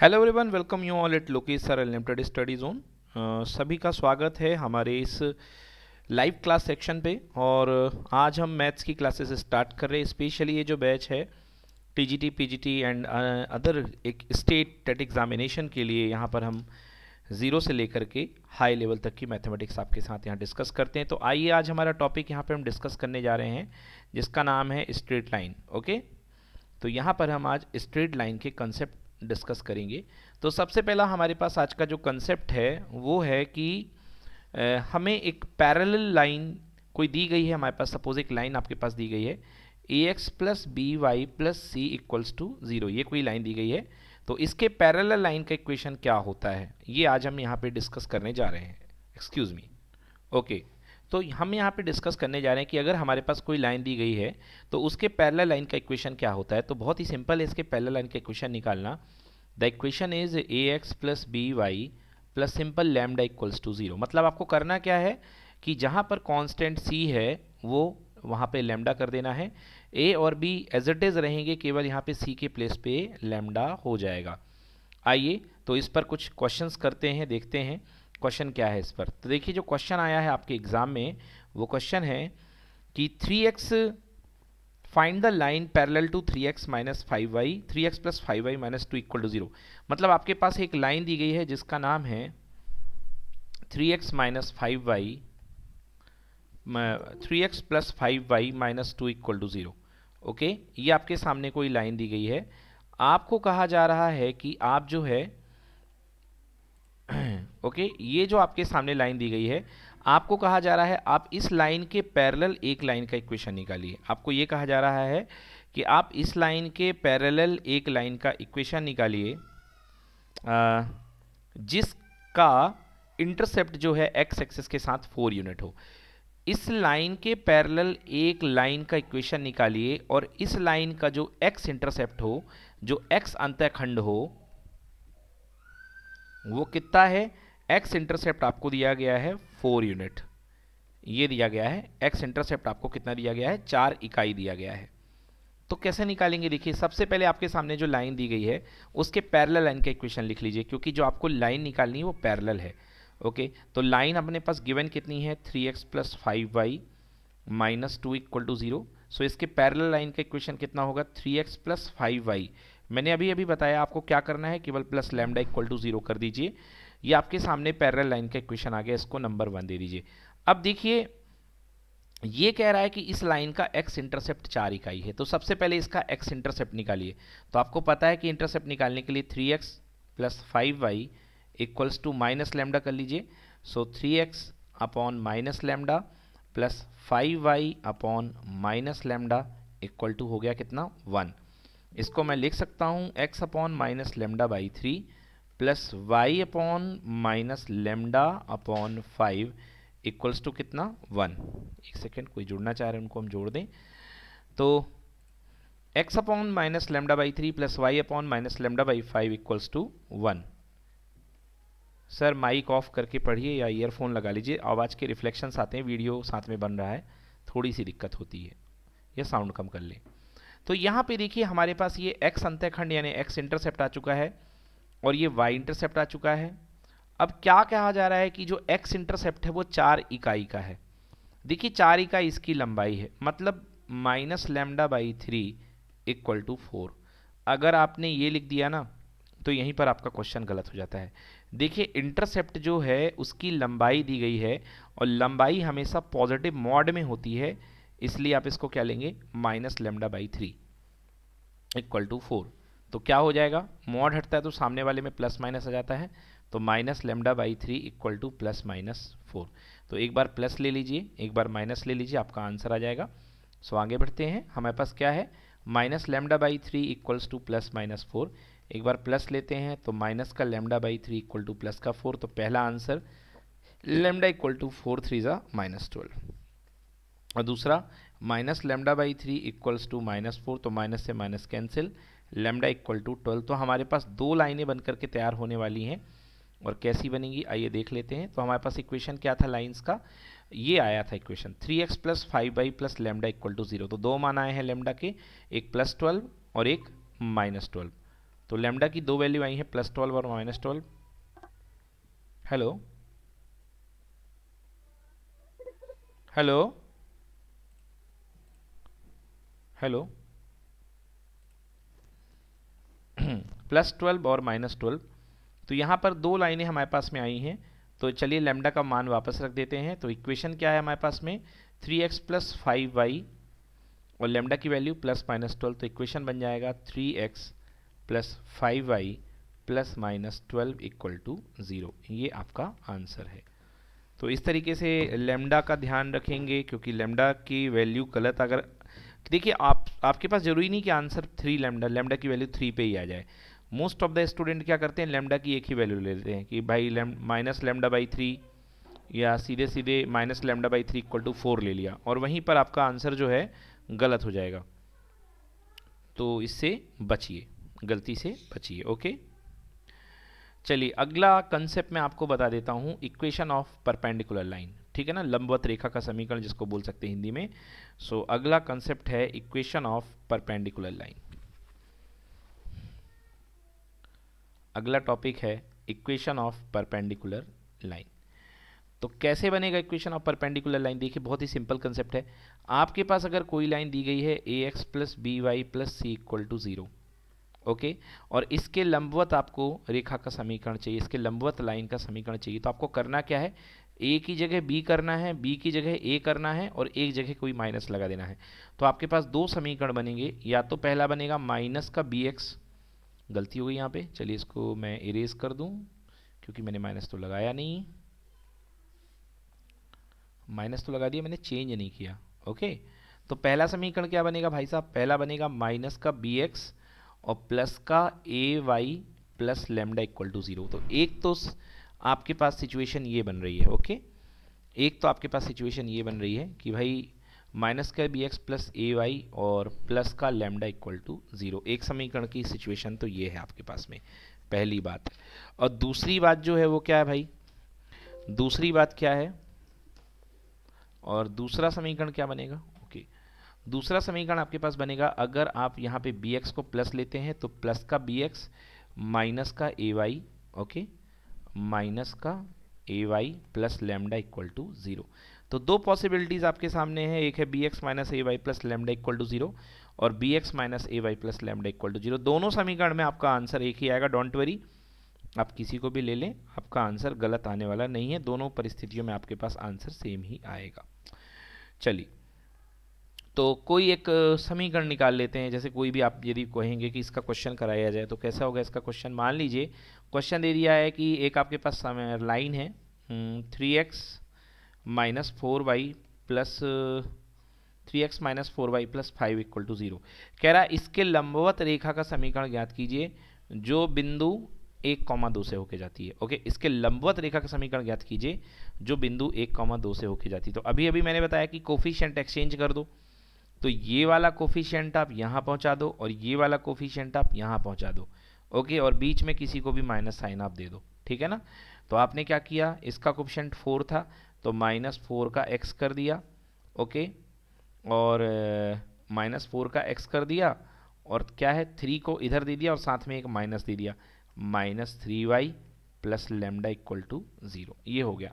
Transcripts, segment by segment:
Hello everyone welcome you all at Lokesh sir unlimited study zone सभी का स्वागत है हमारे इस लाइव क्लास सेक्शन पे और uh, आज हम मैथ्स की क्लासेस स्टार्ट कर रहे हैं स्पेशली ये जो बैच है टीजीटी पीजीटी एंड अदर एक स्टेट टेट एग्जामिनेशन के लिए यहाँ पर हम ज़ीरो से लेकर के हाई लेवल तक की मैथमेटिक्स आपके साथ यहाँ डिस्कस करते हैं तो आइए आज हमारा टॉपिक यहाँ पर हम डिस्कस करने जा रहे हैं जिसका नाम है स्ट्रेट लाइन ओके तो यहाँ पर हम आज स्ट्रेट लाइन के कंसेप्ट डिस्कस करेंगे तो सबसे पहला हमारे पास आज का जो कंसेप्ट है वो है कि हमें एक पैरल लाइन कोई दी गई है हमारे पास सपोज एक लाइन आपके पास दी गई है ए x plus B Y plus c equals to zero ये कोई लाइन दी गई है तो इसके पैरल लाइन का इक्वेशन क्या होता है ये आज हम यहाँ पे डिस्कस करने जा रहे हैं एक्सक्यूज़ मी ओके तो हम यहाँ पे डिस्कस करने जा रहे हैं कि अगर हमारे पास कोई लाइन दी गई है तो उसके पैरल लाइन का इक्वेशन क्या होता है तो बहुत ही सिंपल है इसके पैरल लाइन का इक्वेशन निकालना the equation is a x plus B Y plus simple lambda equals to zero मतलब आपको करना क्या है कि जहाँ पर कॉन्स्टेंट सी है वो वहाँ पर लैमडा कर देना है ए और बी एज इट इज़ रहेंगे केवल यहाँ पर सी के प्लेस पर लैमडा हो जाएगा आइए तो इस पर कुछ क्वेश्चंस करते हैं देखते हैं क्वेश्चन क्या है इस पर तो देखिए जो क्वेश्चन आया है आपके एग्ज़ाम में वो क्वेश्चन है कि 3x x find the line parallel to 3x x minus five y three x plus five y minus two equal to zero मतलब आपके पास एक लाइन दी गई है जिसका नाम है 3x x minus five y three x plus five y minus two equal to zero okay ये आपके सामने कोई लाइन दी गई है आपको कहा जा रहा है कि आप जो है ओके ये जो आपके सामने लाइन दी गई है आपको कहा जा रहा है आप इस लाइन के पैरेलल एक लाइन का इक्वेशन निकालिए आपको ये कहा जा रहा है कि आप इस लाइन के पैरेलल एक लाइन का इक्वेशन निकालिए जिसका इंटरसेप्ट जो है एक्स एक्सेस के साथ फोर यूनिट हो इस लाइन के पैरेलल एक लाइन का इक्वेशन निकालिए और इस लाइन का जो एक्स इंटरसेप्ट हो जो एक्स अंतःखंड हो वो कितना है एक्स इंटरसेप्ट आपको दिया गया है फोर यूनिट ये दिया गया है एक्स इंटरसेप्ट आपको कितना दिया गया है चार इकाई दिया गया है तो कैसे निकालेंगे देखिए सबसे पहले आपके सामने जो लाइन दी गई है उसके पैरल लाइन का इक्वेशन लिख लीजिए क्योंकि जो आपको लाइन निकालनी है वो पैरल है ओके तो लाइन अपने पास गिवन कितनी है three x plus five y minus two equal to zero so इसके पैरल लाइन का इक्वेशन कितना होगा three x plus five y मैंने अभी अभी बताया आपको क्या करना है केवल plus lambda equal to zero कर दीजिए ये आपके सामने पैरल लाइन का इक्वेशन आ गया इसको नंबर वन दे दीजिए अब देखिए ये कह रहा है कि इस लाइन का एक्स इंटरसेप्ट चार इकाई है तो सबसे पहले इसका एक्स इंटरसेप्ट निकालिए तो आपको पता है कि इंटरसेप्ट निकालने के लिए three x plus five y equals to minus lambda कर लीजिए so three x upon minus lambda plus five y upon minus lambda equal to हो गया कितना वन इसको मैं लिख सकता हूँ x upon minus lambda by three plus y upon minus lambda upon five equals to कितना वन एक सेकेंड कोई जुड़ना चाह रहे हैं उनको हम जोड़ दें तो x upon minus lambda by three plus y upon minus lambda by five equals to one sir mic off करके पढ़िए या ईयरफोन लगा लीजिए आवाज़ के रिफ्लेक्शंस आते हैं वीडियो साथ में बन रहा है थोड़ी सी दिक्कत होती है या साउंड कम कर लें तो यहाँ पे देखिए हमारे पास ये एक्स अंत्यखंड यानी एक्स इंटरसेप्ट आ चुका है और ये वाई इंटरसेप्ट आ चुका है अब क्या कहा जा रहा है कि जो एक्स इंटरसेप्ट है वो चार इकाई का है देखिए चार इकाई इसकी लंबाई है मतलब minus lambda by three equal to four अगर आपने ये लिख दिया ना तो यहीं पर आपका क्वेश्चन गलत हो जाता है देखिए इंटरसेप्ट जो है उसकी लंबाई दी गई है और लंबाई हमेशा पॉजिटिव मॉड में होती है इसलिए आप इसको क्या लेंगे minus lambda by three equal to four तो क्या हो जाएगा मॉड हटता है तो सामने वाले में प्लस माइनस आ जाता है तो minus lambda by three equal to plus minus four तो एक बार प्लस ले लीजिए एक बार माइनस ले लीजिए आपका आंसर आ जाएगा सो आगे बढ़ते हैं हमारे पास क्या है minus lambda by three equals to plus minus four एक बार प्लस लेते हैं तो माइनस का lambda by three equal to plus का फोर तो पहला answer lambda equal to four three ज़ा माइनस ट्वेल्व और दूसरा minus lambda by three equals to minus four तो माइनस से minus cancel lambda equal to twelve तो हमारे पास दो लाइनें बन करके तैयार होने वाली हैं और कैसी बनेगी आइए देख लेते हैं तो हमारे पास इक्वेशन क्या था लाइंस का ये आया था equation three x plus five by plus lambda equal to zero तो दो मान आए हैं लेमडा के एक प्लस ट्वेल्व और एक माइनस ट्वेल्व तो लेमडा की दो वैल्यू आई है प्लस ट्वेल्व और minus twelve hello hello hello plus twelve और माइनस ट्वेल्व तो यहाँ पर दो लाइनें हमारे पास में आई हैं तो चलिए लेमडा का मान वापस रख देते हैं तो इक्वेशन क्या है हमारे पास में three x plus five y और लेमडा की वैल्यू प्लस माइनस ट्वेल्व तो इक्वेशन बन जाएगा three x plus five y plus minus twelve equal to zero ये आपका आंसर है तो इस तरीके से लेमडा का ध्यान रखेंगे क्योंकि लेमडा की वैल्यू गलत अगर देखिए आप आपके पास जरूरी नहीं कि आंसर थ्री लेमडा लेमडा की वैल्यू थ्री पे ही आ जाए मोस्ट ऑफ द स्टूडेंट क्या करते हैं लेमडा की एक ही वैल्यू लेते हैं कि भाई माइनस लेमडा बाई थ्री या सीधे सीधे minus lambda by three equal to four ले लिया और वहीं पर आपका आंसर जो है गलत हो जाएगा तो इससे बचिए गलती से बचिए ओके चलिए अगला कंसेप्ट मैं आपको बता देता हूँ इक्वेशन ऑफ परपेंडिकुलर लाइन ठीक है ना लंबवत रेखा का समीकरण जिसको बोल सकते हैं हिंदी में सो so, अगला कंसेप्ट है इक्वेशन ऑफ परपेंडिकुलर लाइन अगला टॉपिक है इक्वेशन ऑफ परपेंडिकुलर लाइन तो कैसे बनेगा इक्वेशन ऑफ परपेंडिकुलर लाइन देखिए बहुत ही सिंपल कंसेप्ट है आपके पास अगर कोई लाइन दी गई है ए x plus B Y plus C equal to zero okay और इसके लंबवत आपको रेखा का समीकरण चाहिए इसके लंबवत लाइन का समीकरण चाहिए तो आपको करना क्या है ए की जगह बी करना है बी की जगह ए करना है और एक जगह कोई माइनस लगा देना है तो आपके पास दो समीकरण बनेंगे या तो पहला बनेगा माइनस का बी एक्स गलती हो गई यहाँ पे चलिए इसको मैं इरेज कर दूँ क्योंकि मैंने माइनस तो लगाया नहीं माइनस तो लगा दिया मैंने चेंज नहीं किया ओके तो पहला समीकरण क्या बनेगा भाई साहब पहला बनेगा माइनस का बी एक्स और प्लस का a Y plus lambda equal to zero तो एक तो आपके पास सिचुएशन ये बन रही है ओके एक तो आपके पास सिचुएशन ये बन रही है कि भाई माइनस का b x plus a y और प्लस का लेमडा इक्वल टू ज़ीरो एक समीकरण की सिचुएशन तो ये है आपके पास में पहली बात और दूसरी बात जो है वो क्या है भाई दूसरी बात क्या है और दूसरा समीकरण क्या बनेगा ओके दूसरा समीकरण आपके पास बनेगा अगर आप यहाँ पे बी एक्स को प्लस लेते हैं तो प्लस का बी एक्स माइनस का ए वाई ओके माइनस का a Y plus lambda equal to zero तो दो पॉसिबिलिटीज़ आपके सामने है एक है b x minus a Y plus lambda equal to zero और b x minus a Y plus lambda equal to zero दोनों समीकरण में आपका आंसर एक ही आएगा डोंट वरी आप किसी को भी ले लें आपका आंसर गलत आने वाला नहीं है दोनों परिस्थितियों में आपके पास आंसर सेम ही आएगा चलिए तो कोई एक समीकरण निकाल लेते हैं जैसे कोई भी आप यदि कहेंगे कि इसका क्वेश्चन कराया जाए तो कैसा होगा इसका क्वेश्चन मान लीजिए क्वेश्चन दे दिया है कि एक आपके पास लाइन है three x minus four Y plus three x minus four Y plus five equal to zero कह रहा इसके लंबवत रेखा का समीकरण ज्ञात कीजिए जो बिंदु एक कौमा दो से होके जाती है ओके इसके लंबवत रेखा का समीकरण ज्ञात कीजिए जो बिंदु एक कौमा दो से होके जाती है तो अभी अभी मैंने बताया कि कोफिशियंट एक्सचेंज कर दो तो ये वाला कोफिशियंट आप यहाँ पहुँचा दो और ये वाला कोफिशियंट आप यहाँ पहुँचा दो ओके और बीच में किसी को भी माइनस साइन आप दे दो ठीक है ना तो आपने क्या किया इसका क्वेश्चन फोर था तो माइनस फोर का एक्स कर दिया ओके और माइनस फोर का एक्स कर दिया और क्या है थ्री को इधर दे दिया और साथ में एक माइनस दे दिया minus three y plus lambda equal to zero ये हो गया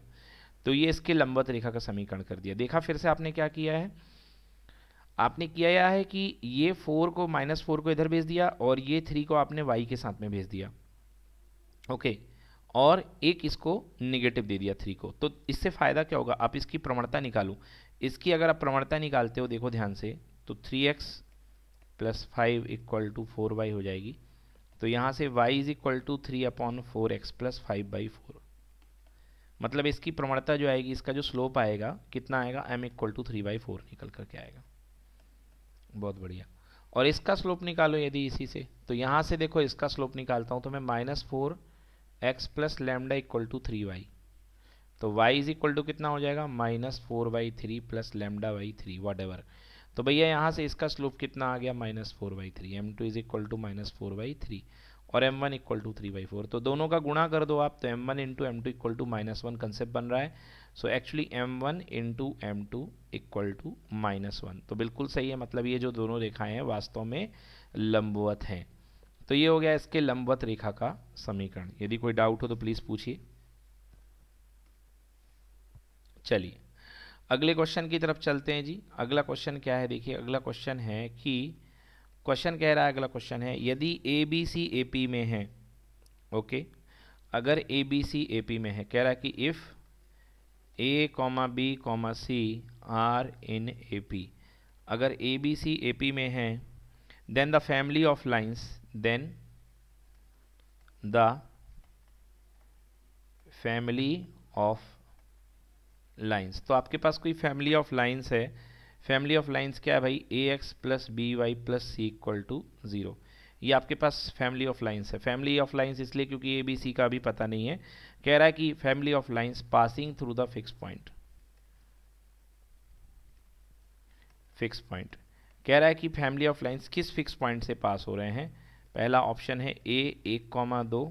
तो ये इसके लंबत रेखा का समीकरण कर दिया देखा फिर से आपने क्या किया है आपने किया यह है कि ये फोर को माइनस फोर को इधर भेज दिया और ये थ्री को आपने वाई के साथ में भेज दिया ओके और एक इसको नेगेटिव दे दिया थ्री को तो इससे फ़ायदा क्या होगा आप इसकी प्रवणता निकालो इसकी अगर आप प्रवणता निकालते हो देखो ध्यान से तो three x plus five equal to four y हो जाएगी तो यहाँ से y is equal to three upon four x plus five by four मतलब इसकी प्रवणता जो आएगी इसका जो स्लोप आएगा कितना आएगा m equal to three by four निकल करके आएगा बहुत बढ़िया और इसका स्लोप निकालो यदि इसी से तो यहाँ से देखो इसका स्लोप निकालता हूँ तो मैं minus four x plus lambda equal to three y तो वाई इज इक्वल टू कितना हो जाएगा minus four y three plus lambda y three whatever तो भैया यहाँ से इसका स्लोप कितना आ गया minus four by three m two is equal to minus four by three और m one equal to three by four तो दोनों का गुणा कर दो आप तो M one into m two equal to minus one concept बन रहा है so actually m one into m two equal to minus one तो बिल्कुल सही है मतलब ये जो दोनों रेखाएं हैं वास्तव में लंबवत हैं तो ये हो गया इसके लंबवत रेखा का समीकरण यदि कोई डाउट हो तो प्लीज़ पूछिए चलिए अगले क्वेश्चन की तरफ चलते हैं जी अगला क्वेश्चन क्या है देखिए अगला क्वेश्चन है कि क्वेश्चन कह रहा है अगला क्वेश्चन है यदि A B C A P में है ओके अगर a B C A P में है कह रहा है कि if a comma B comma c are in A P अगर a B C A P में है then the family of lines then the family of lines तो आपके पास कोई फैमिली ऑफ लाइन्स है फैमिली ऑफ लाइन्स क्या है भाई a x plus B Y plus C equal to zero ये आपके पास फैमिली ऑफ लाइन्स है फैमिली ऑफ लाइन्स इसलिए क्योंकि ए बी सी का अभी पता नहीं है कह रहा है कि family of lines passing through the fix point fix point कह रहा है कि फैमिली ऑफ लाइंस किस फिक्स पॉइंट से पास हो रहे हैं पहला ऑप्शन है ए एक कॉमा दो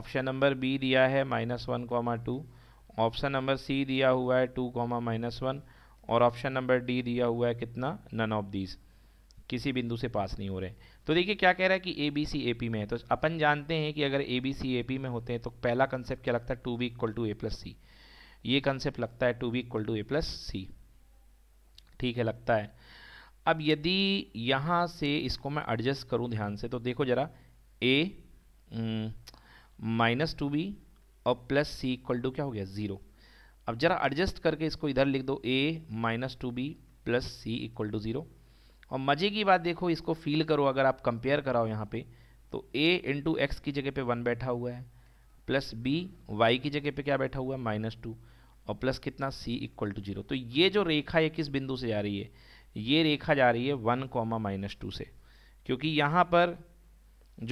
ऑप्शन नंबर बी दिया है minus one comma two option number c दिया हुआ है टू कॉमा माइनस वन और ऑप्शन नंबर डी दिया हुआ है कितना नन ऑफ दीज किसी बिंदु से पास नहीं हो रहे तो देखिए क्या कह रहा है कि A B C A P में है तो अपन जानते हैं कि अगर a B C A P में होते हैं तो पहला कंसेप्ट क्या लगता है two B equal to A plus c ये कंसेप्ट लगता है two B equal to A plus c ठीक है लगता है अब यदि यहाँ से इसको मैं एडजस्ट करूँ ध्यान से तो देखो ज़रा ए माइनस टू बी और प्लस सी इक्वल टू क्या हो गया ज़ीरो अब ज़रा एडजस्ट करके इसको इधर लिख दो A minus two B plus C equal to zero और मज़े की बात देखो इसको फील करो अगर आप कंपेयर कराओ यहाँ पे तो a इंटू एक्स की जगह पे वन बैठा हुआ है प्लस b वाई की जगह पे क्या बैठा हुआ है माइनस टू और प्लस कितना c इक्वल टू जीरो तो ये जो रेखा है किस बिंदु से जा रही है ये रेखा जा रही है वन कॉमा माइनस टू से क्योंकि यहाँ पर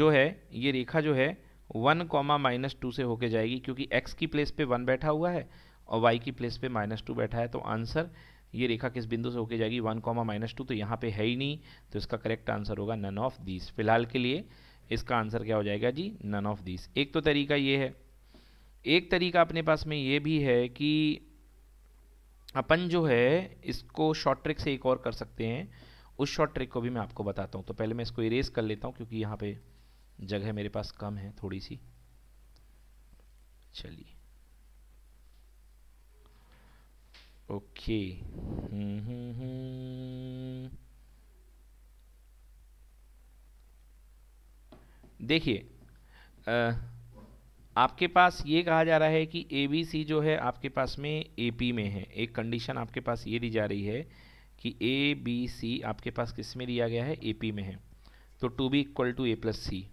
जो है ये रेखा जो है वन कॉमा माइनस टू से होके जाएगी क्योंकि एक्स की प्लेस पे वन बैठा हुआ है और वाई की प्लेस पे माइनस टू बैठा है तो आंसर ये रेखा किस बिंदु से होके जाएगी वन कॉमा माइनस टू तो यहाँ पे है ही नहीं तो इसका करेक्ट आंसर होगा नन ऑफ दीस फिलहाल के लिए इसका आंसर क्या हो जाएगा जी नन ऑफ दीस एक तो तरीका ये है एक तरीका अपने पास में ये भी है कि अपन जो है इसको शॉर्ट ट्रिक से एक और कर सकते हैं उस शॉर्ट ट्रिक को भी मैं आपको बताता हूँ तो पहले मैं इसको इरेज कर लेता हूँ क्योंकि यहाँ पे जगह मेरे पास कम है थोड़ी सी चलिए Okay. देखिए आपके पास ये कहा जा रहा है कि ए बी सी जो है आपके पास में ए पी में है एक कंडीशन आपके पास ये दी जा रही है कि ए बी सी आपके पास किस में दिया गया है ए पी में है तो two B equal to A plus C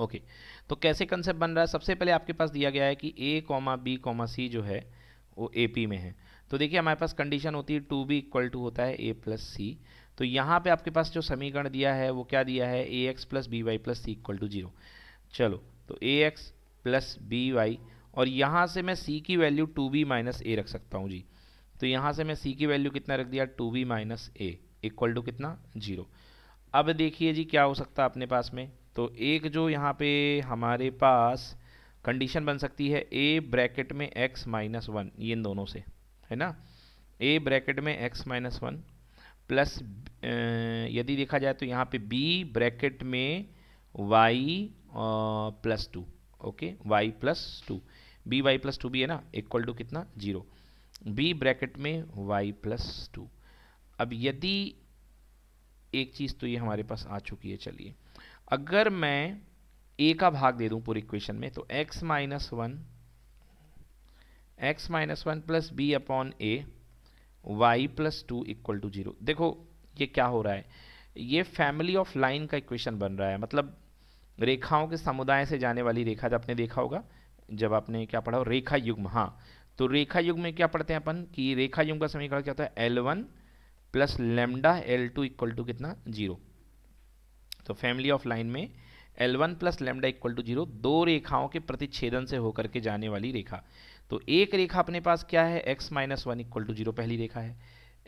okay तो कैसे कंसेप्ट बन रहा है सबसे पहले आपके पास दिया गया है कि A comma B comma C जो है वो ए पी में है तो देखिए हमारे पास कंडीशन होती है टू बी इक्वल टू होता है ए प्लस सी तो यहाँ पे आपके पास जो समीकरण दिया है वो क्या दिया है ए x plus B Y plus C equal to zero चलो तो A x plus B Y और यहाँ से मैं सी की value two B minus A रख सकता हूँ जी तो यहाँ से मैं सी की वैल्यू कितना रख दिया two B minus A equal to कितना जीरो अब देखिए जी क्या हो सकता है अपने पास में तो एक जो यहाँ पे हमारे पास कंडीशन बन सकती है ए ब्रैकेट में एक्स माइनस वन ये इन दोनों से है ना ए ब्रैकेट में एक्स माइनस वन प्लस यदि देखा जाए तो यहाँ पे बी ब्रैकेट में Y plus two okay Y plus two B Y plus two भी है ना इक्वल टू कितना जीरो बी ब्रैकेट में वाई प्लस टू अब यदि एक चीज़ तो ये हमारे पास आ चुकी है चलिए अगर मैं ए का भाग दे दूं पूरी इक्वेशन में तो x minus one X minus one plus B upon A Y plus two equal to zero देखो ये क्या हो रहा है ये फैमिली ऑफ लाइन का इक्वेशन बन रहा है मतलब रेखाओं के समुदाय से जाने वाली रेखा जब आपने देखा होगा जब आपने क्या पढ़ा हो रेखा युग्म हाँ तो रेखा युग में क्या पढ़ते हैं अपन कि रेखा युग का समीकरण क्या होता है L one plus lambda L two equal to कितना जीरो तो फैमिली ऑफ लाइन में L one plus lambda equal to zero दो रेखाओं के प्रतिच्छेदन से होकर के जाने वाली रेखा तो एक रेखा अपने पास क्या है X minus one equal to zero पहली रेखा है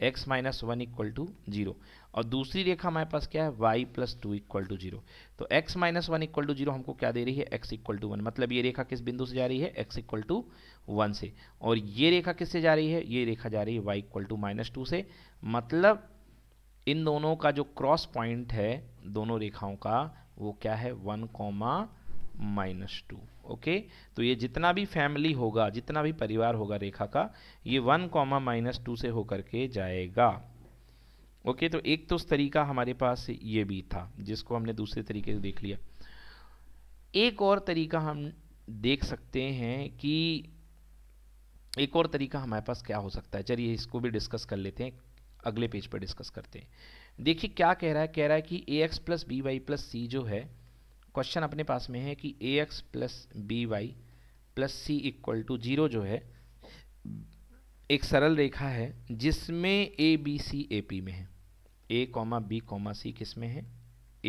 X minus one equal to zero और दूसरी रेखा हमारे पास क्या है Y plus two equal to zero तो X minus one equal to zero हमको क्या दे रही है एक्स इक्वल टू वन मतलब ये रेखा किस बिंदु से जा रही है एक्स इक्वल टू वन से और ये रेखा किससे जा रही है ये रेखा जा रही है Y equal to minus two से मतलब इन दोनों का जो क्रॉस पॉइंट है दोनों रेखाओं का वो क्या है one comma minus two okay तो ये जितना भी फैमिली होगा जितना भी परिवार होगा रेखा का ये वन कॉमा माइनस टू से होकर के जाएगा ओके तो एक तो तरीका हमारे पास ये भी था जिसको हमने दूसरे तरीके से देख लिया एक और तरीका हम देख सकते हैं कि एक और तरीका हमारे पास क्या हो सकता है चलिए इसको भी डिस्कस कर लेते हैं अगले पेज पर डिस्कस करते हैं देखिए क्या कह रहा है कह रहा है कि A x plus B Y plus C जो है क्वेश्चन अपने पास में है कि A x plus B Y plus C equal to zero जो है एक सरल रेखा है जिसमें A B C A P में है A comma B comma C किस में है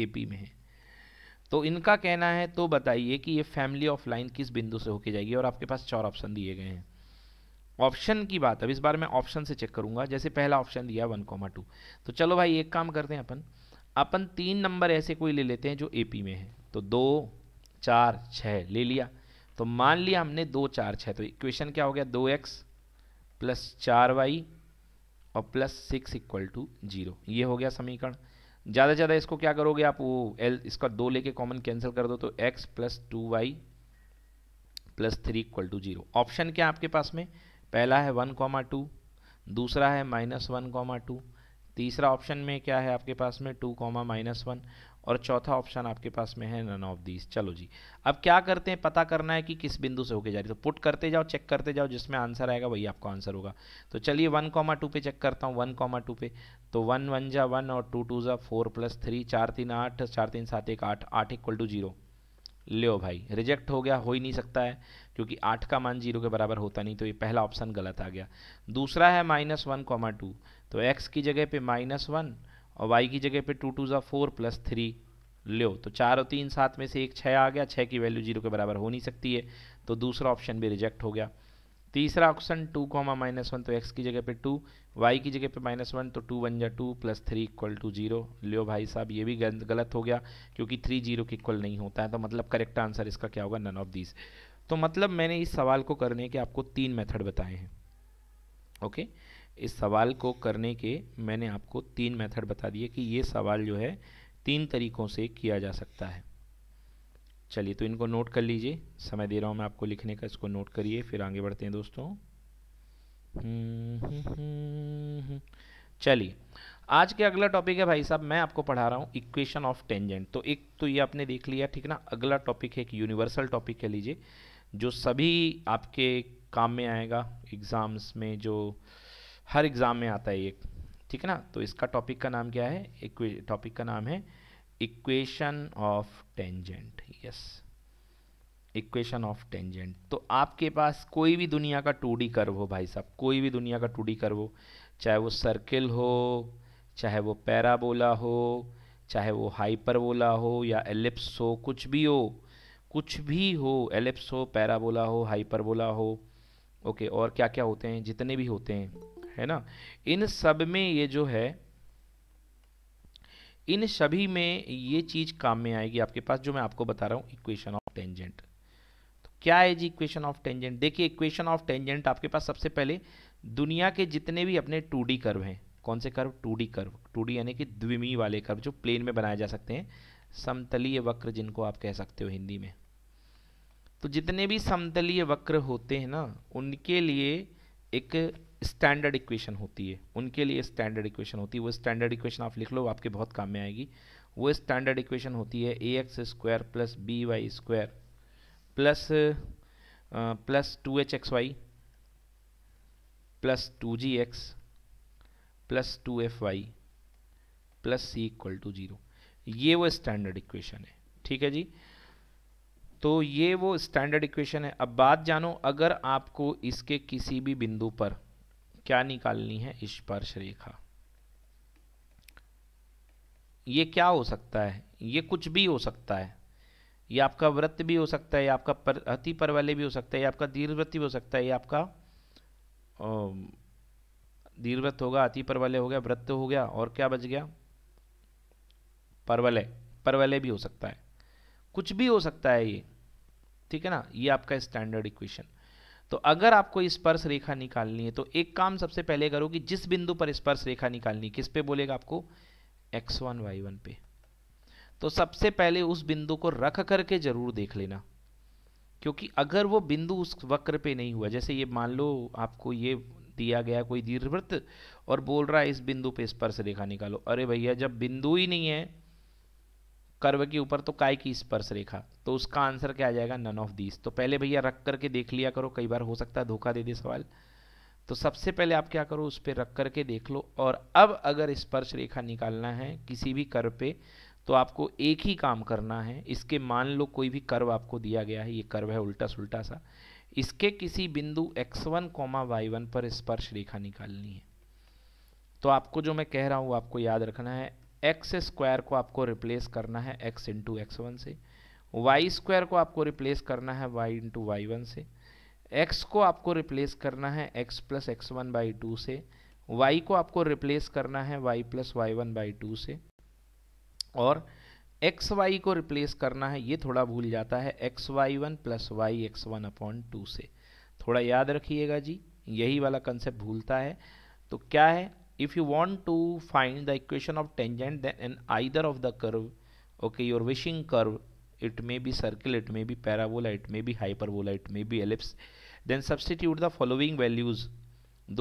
ए पी में है तो इनका कहना है तो बताइए कि ये फैमिली ऑफ लाइन किस बिंदु से होके जाएगी और आपके पास चार ऑप्शन दिए गए हैं ऑप्शन की बात अब इस बार मैं ऑप्शन से चेक करूंगा जैसे पहला ऑप्शन दिया वन कॉमा टू तो चलो भाई एक काम करते हैं अपन अपन तीन नंबर ऐसे कोई ले लेते हैं जो एपी में है तो दो चार छः ले लिया तो मान लिया हमने दो चार छः तो इक्वेशन क्या हो गया दो एक्स प्लस चार वाई और plus six equal to zero ये हो गया समीकरण ज़्यादा ज़्यादा इसको क्या करोगे आप वो एल इसका दो लेके कॉमन कैंसिल कर दो तो X plus two Y plus three equal to zero option क्या आपके पास में पहला है वन कॉमा टू दूसरा है माइनस वन कॉमा टू तीसरा ऑप्शन में क्या है आपके पास में टू कॉमा माइनस वन और चौथा ऑप्शन आपके पास में है नन ऑफ दीज चलो जी अब क्या करते हैं पता करना है कि किस बिंदु से होके जा रही है तो पुट करते जाओ चेक करते जाओ जिसमें आंसर आएगा वही आपका आंसर होगा तो चलिए वन कॉमा टू पे चेक करता हूँ वन कॉमा टू पे तो वन वन जा वन और टू टू जा फोर प्लस थ्री चार तीन आठ चार तीन सात एक आठ आठ इक्वल टू जीरो लो भाई रिजेक्ट हो गया हो ही नहीं सकता है क्योंकि आठ का मान जीरो के बराबर होता नहीं तो ये पहला ऑप्शन गलत आ गया दूसरा है माइनस वन कॉमा टू तो एक्स की जगह पे माइनस वन और वाई की जगह पे टू टू ज़ा फोर प्लस थ्री लो तो चार और तीन सात में से एक छः आ गया छः की वैल्यू जीरो के बराबर हो नहीं सकती है तो दूसरा ऑप्शन भी रिजेक्ट हो गया तीसरा option two comma minus one तो एक्स की जगह पे टू वाई की जगह पे माइनस वन तो टू वन या two plus three equal to zero लियो भाई साहब ये भी गलत हो गया क्योंकि थ्री जीरो के इक्वल नहीं होता है तो मतलब करेक्ट आंसर इसका क्या होगा नन ऑफ दीज तो मतलब मैंने इस सवाल को करने के आपको तीन मेथड बताए हैं ओके इस सवाल को करने के मैंने आपको तीन मेथड बता दिए कि ये सवाल जो है तीन तरीक़ों से किया जा सकता है चलिए तो इनको नोट कर लीजिए समय दे रहा हूँ मैं आपको लिखने का इसको नोट करिए फिर आगे बढ़ते हैं दोस्तों चलिए आज के अगला टॉपिक है भाई साहब मैं आपको पढ़ा रहा हूँ इक्वेशन ऑफ टेंजेंट तो एक तो ये आपने देख लिया ठीक ना अगला टॉपिक है एक यूनिवर्सल टॉपिक कह लीजिए जो सभी आपके काम में आएगा एग्ज़ाम्स में जो हर एग्ज़ाम में आता है ये ठीक है ना तो इसका टॉपिक का नाम क्या है टॉपिक का नाम है equation of tangent yes equation of tangent तो आपके पास कोई भी दुनिया का टू डी कर्व हो भाई साहब कोई भी दुनिया का टू डी कर्व हो चाहे वो सर्किल हो चाहे वो पैराबोला हो चाहे वो हाइपरबोला हो या एलिप्स हो कुछ भी हो कुछ भी हो एलिप्स हो पैराबोला हो हाइपरबोला हो ओके और क्या क्या होते हैं जितने भी होते हैं है ना इन सब में ये जो है इन सभी में ये चीज़ काम में आएगी आपके पास जो मैं आपको बता रहा हूँ इक्वेशन ऑफ टेंजेंट तो क्या है जी इक्वेशन ऑफ टेंजेंट देखिए इक्वेशन ऑफ टेंजेंट आपके पास सबसे पहले दुनिया के जितने भी अपने टू कर्व हैं कौन से कर्व टू कर्व टू यानी कि द्विमी वाले कर्व जो प्लेन में बनाए जा सकते हैं समतलीय वक्र जिनको आप कह सकते हो हिंदी में तो जितने भी समतलीय वक्र होते हैं ना उनके लिए एक स्टैंडर्ड इक्वेशन होती है उनके लिए स्टैंडर्ड इक्वेशन होती है वो स्टैंडर्ड इक्वेशन आप लिख लो आपके बहुत काम में आएगी वो स्टैंडर्ड इक्वेशन होती है ए X square plus B Y square plus plus two H x Y plus two ji x plus two F Y plus C equal to zero ये वो स्टैंडर्ड इक्वेशन है ठीक है जी तो ये वो स्टैंडर्ड इक्वेशन है अब बात जानो अगर आपको इसके किसी भी बिंदु पर क्या निकालनी है स्पर्श रेखा ये क्या हो सकता है ये कुछ भी हो सकता है ये आपका व्रत भी हो सकता है आपका पर, अति परवलय भी हो सकता है आपका दीर्घवृत्त भी हो सकता है या आपका दीर्घवृत्त होगा अति परवलय हो गया व्रत हो गया और क्या बच गया परवलय परवलय भी हो सकता है कुछ भी हो सकता है ये ठीक है ना ये आपका स्टैंडर्ड इक्वेशन तो अगर आपको स्पर्श रेखा निकालनी है तो एक काम सबसे पहले करो कि जिस बिंदु पर स्पर्श रेखा निकालनी किस पे बोलेगा आपको x1 y1 पे तो सबसे पहले उस बिंदु को रख करके जरूर देख लेना क्योंकि अगर वो बिंदु उस वक्र पे नहीं हुआ जैसे ये मान लो आपको ये दिया गया कोई दीर्घवृत्त और बोल रहा है इस बिंदु पे स्पर्श रेखा निकालो अरे भैया जब बिंदु ही नहीं है कर्व के ऊपर तो काय की स्पर्श रेखा तो उसका आंसर क्या आ जाएगा नन ऑफ दीज तो पहले भैया रख करके देख लिया करो कई बार हो सकता है धोखा दे दे सवाल तो सबसे पहले आप क्या करो उस पर रख करके देख लो और अब अगर स्पर्श रेखा निकालना है किसी भी कर्व पे तो आपको एक ही काम करना है इसके मान लो कोई भी कर्व आपको दिया गया है ये कर्व है उल्टा सुल्टा सा इसके किसी बिंदु X one comma Y one पर स्पर्श रेखा निकालनी है तो आपको जो मैं कह रहा हूँ आपको याद रखना है एक्स स्क्वायर को आपको रिप्लेस करना है एक्स इंटू एक्स वन से वाई स्क्वायर को आपको रिप्लेस करना है वाई इंटू वाई वन से एक्स को आपको रिप्लेस करना है X plus x one by two से वाई को आपको रिप्लेस करना है Y plus Y one by two से और एक्स वाई को रिप्लेस करना है ये थोड़ा भूल जाता है X Y one plus Y x one upon two से थोड़ा याद रखिएगा जी यही वाला कंसेप्ट भूलता है तो क्या है if you want to find the equation of tangent then in either of the curve okay your wishing curve it may be circle it may be parabola it may be hyperbola it may be ellipse then substitute the following values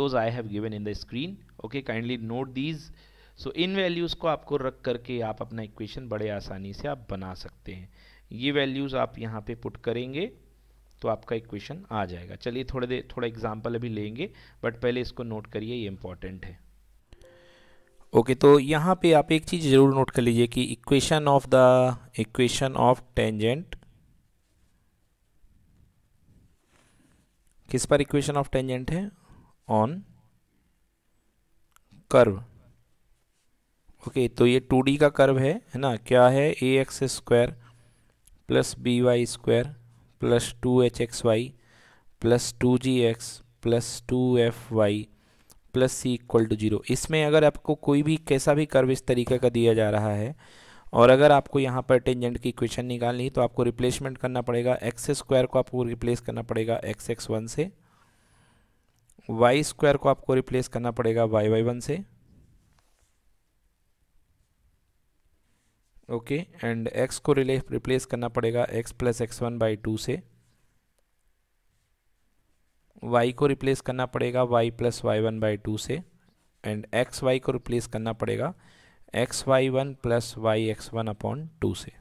those I have given in the screen okay kindly note these so so, इन values को आपको रख करके aap apna equation bade aasani se aap bana sakte hain ye values aap yahan pe put karenge तो आपका equation आ जाएगा चलिए थोड़े देर थोड़ा एग्जांपल अभी लेंगे बट पहले इसको नोट करिए ये इंपॉर्टेंट है ओके तो यहाँ पे आप एक चीज़ ज़रूर नोट कर लीजिए कि equation of the equation of tangent किस पर इक्वेशन ऑफ टेंजेंट है ऑन कर्व ओके तो ये टू डी का कर्व है है ना क्या है ए X square plus B Y square plus two H x Y plus two ji x plus two F Y plus C equal to zero इसमें अगर आपको कोई भी कैसा भी कर्व इस तरीके का दिया जा रहा है और अगर आपको यहाँ पर टेंजेंट की इक्वेशन निकालनी तो आपको रिप्लेसमेंट करना पड़ेगा एक्स स्क्वायर को आपको रिप्लेस करना पड़ेगा एक्स एक्स वन से वाई स्क्वायर को आपको रिप्लेस करना पड़ेगा वाई वाई वन से ओके एंड एक्स को रिले रिप्लेस करना पड़ेगा X plus x one by two से वाई को रिप्लेस करना पड़ेगा Y plus Y one by two से एंड एक्स वाई को रिप्लेस करना पड़ेगा X Y one plus Y x one upon two से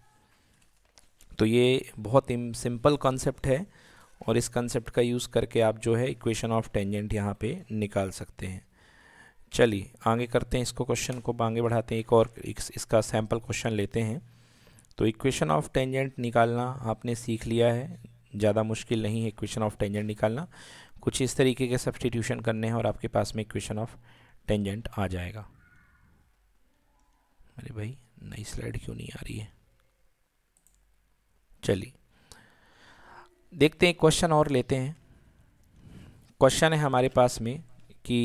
तो ये बहुत सिंपल कॉन्सेप्ट है और इस कॉन्सेप्ट का यूज़ करके आप जो है इक्वेशन ऑफ टेंजेंट यहाँ पे निकाल सकते हैं चलिए आगे करते हैं इसको क्वेश्चन को आगे बढ़ाते हैं एक और इस, इसका सैम्पल क्वेश्चन लेते हैं तो इक्वेशन ऑफ टेंजेंट निकालना आपने सीख लिया है ज़्यादा मुश्किल नहीं है इक्वेशन ऑफ टेंजेंट निकालना कुछ इस तरीके के सब्सटीट्यूशन करने हैं और आपके पास में इक्वेशन ऑफ टेंजेंट आ जाएगा अरे भाई नई स्लाइड क्यों नहीं आ रही है चलिए देखते हैं क्वेश्चन और लेते हैं क्वेश्चन है हमारे पास में कि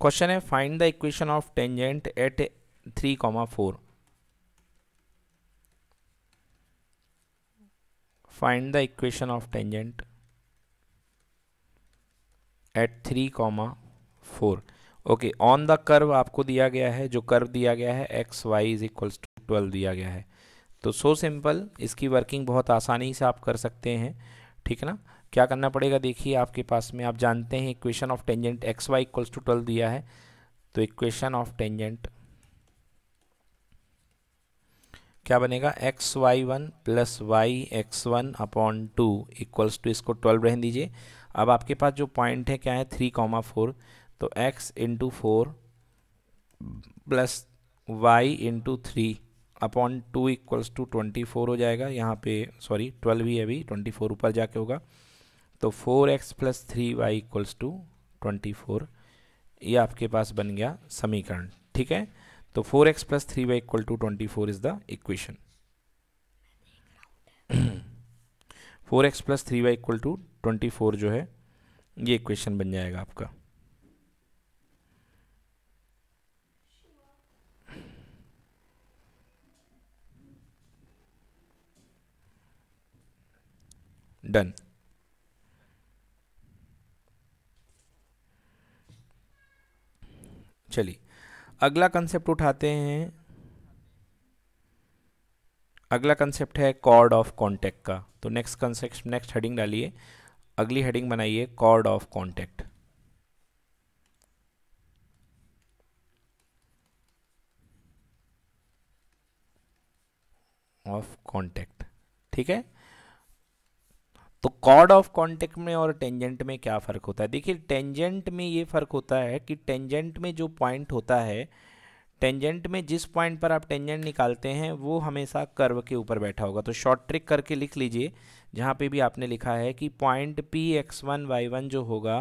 क्वेश्चन है find the equation of tangent at three comma four find the equation of tangent at three comma four okay on the curve आपको दिया गया है जो कर्व दिया गया है X Y is equals to twelve दिया गया है तो सो so सिंपल इसकी वर्किंग बहुत आसानी से आप कर सकते हैं ठीक ना क्या करना पड़ेगा देखिए आपके पास में आप जानते हैं equation of tangent X Y equals to twelve दिया है तो इक्वेशन ऑफ टेंजेंट क्या बनेगा X Y one plus Y x one upon two equals to इसको ट्वेल्व रहने दीजिए अब आपके पास जो पॉइंट है क्या है थ्री कॉमा फोर तो X into four plus Y into three upon two equals to twenty four हो जाएगा यहाँ पे सॉरी ट्वेल्व ही अभी ट्वेंटी फोर ऊपर जाके होगा तो four x plus three Y equals to twenty four ये आपके पास बन गया समीकरण ठीक है तो 4x X plus three Y equal to twenty four is the equation four x plus three Y equal to twenty four जो है ये इक्वेशन बन जाएगा आपका डन चलिए अगला कंसेप्ट उठाते हैं अगला कंसेप्ट है कॉर्ड ऑफ कॉन्टैक्ट का तो नेक्स्ट कंसेप्ट नेक्स्ट हेडिंग डालिए अगली हेडिंग बनाइए chord of contact of contact ठीक है तो कॉर्ड ऑफ कॉन्टेक्ट में और टेंजेंट में क्या फ़र्क होता है देखिए टेंजेंट में ये फ़र्क होता है कि टेंजेंट में जो पॉइंट होता है टेंजेंट में जिस पॉइंट पर आप टेंजेंट निकालते हैं वो हमेशा कर्व के ऊपर बैठा होगा तो शॉर्ट ट्रिक करके लिख लीजिए जहाँ पे भी आपने लिखा है कि point P X one Y one जो होगा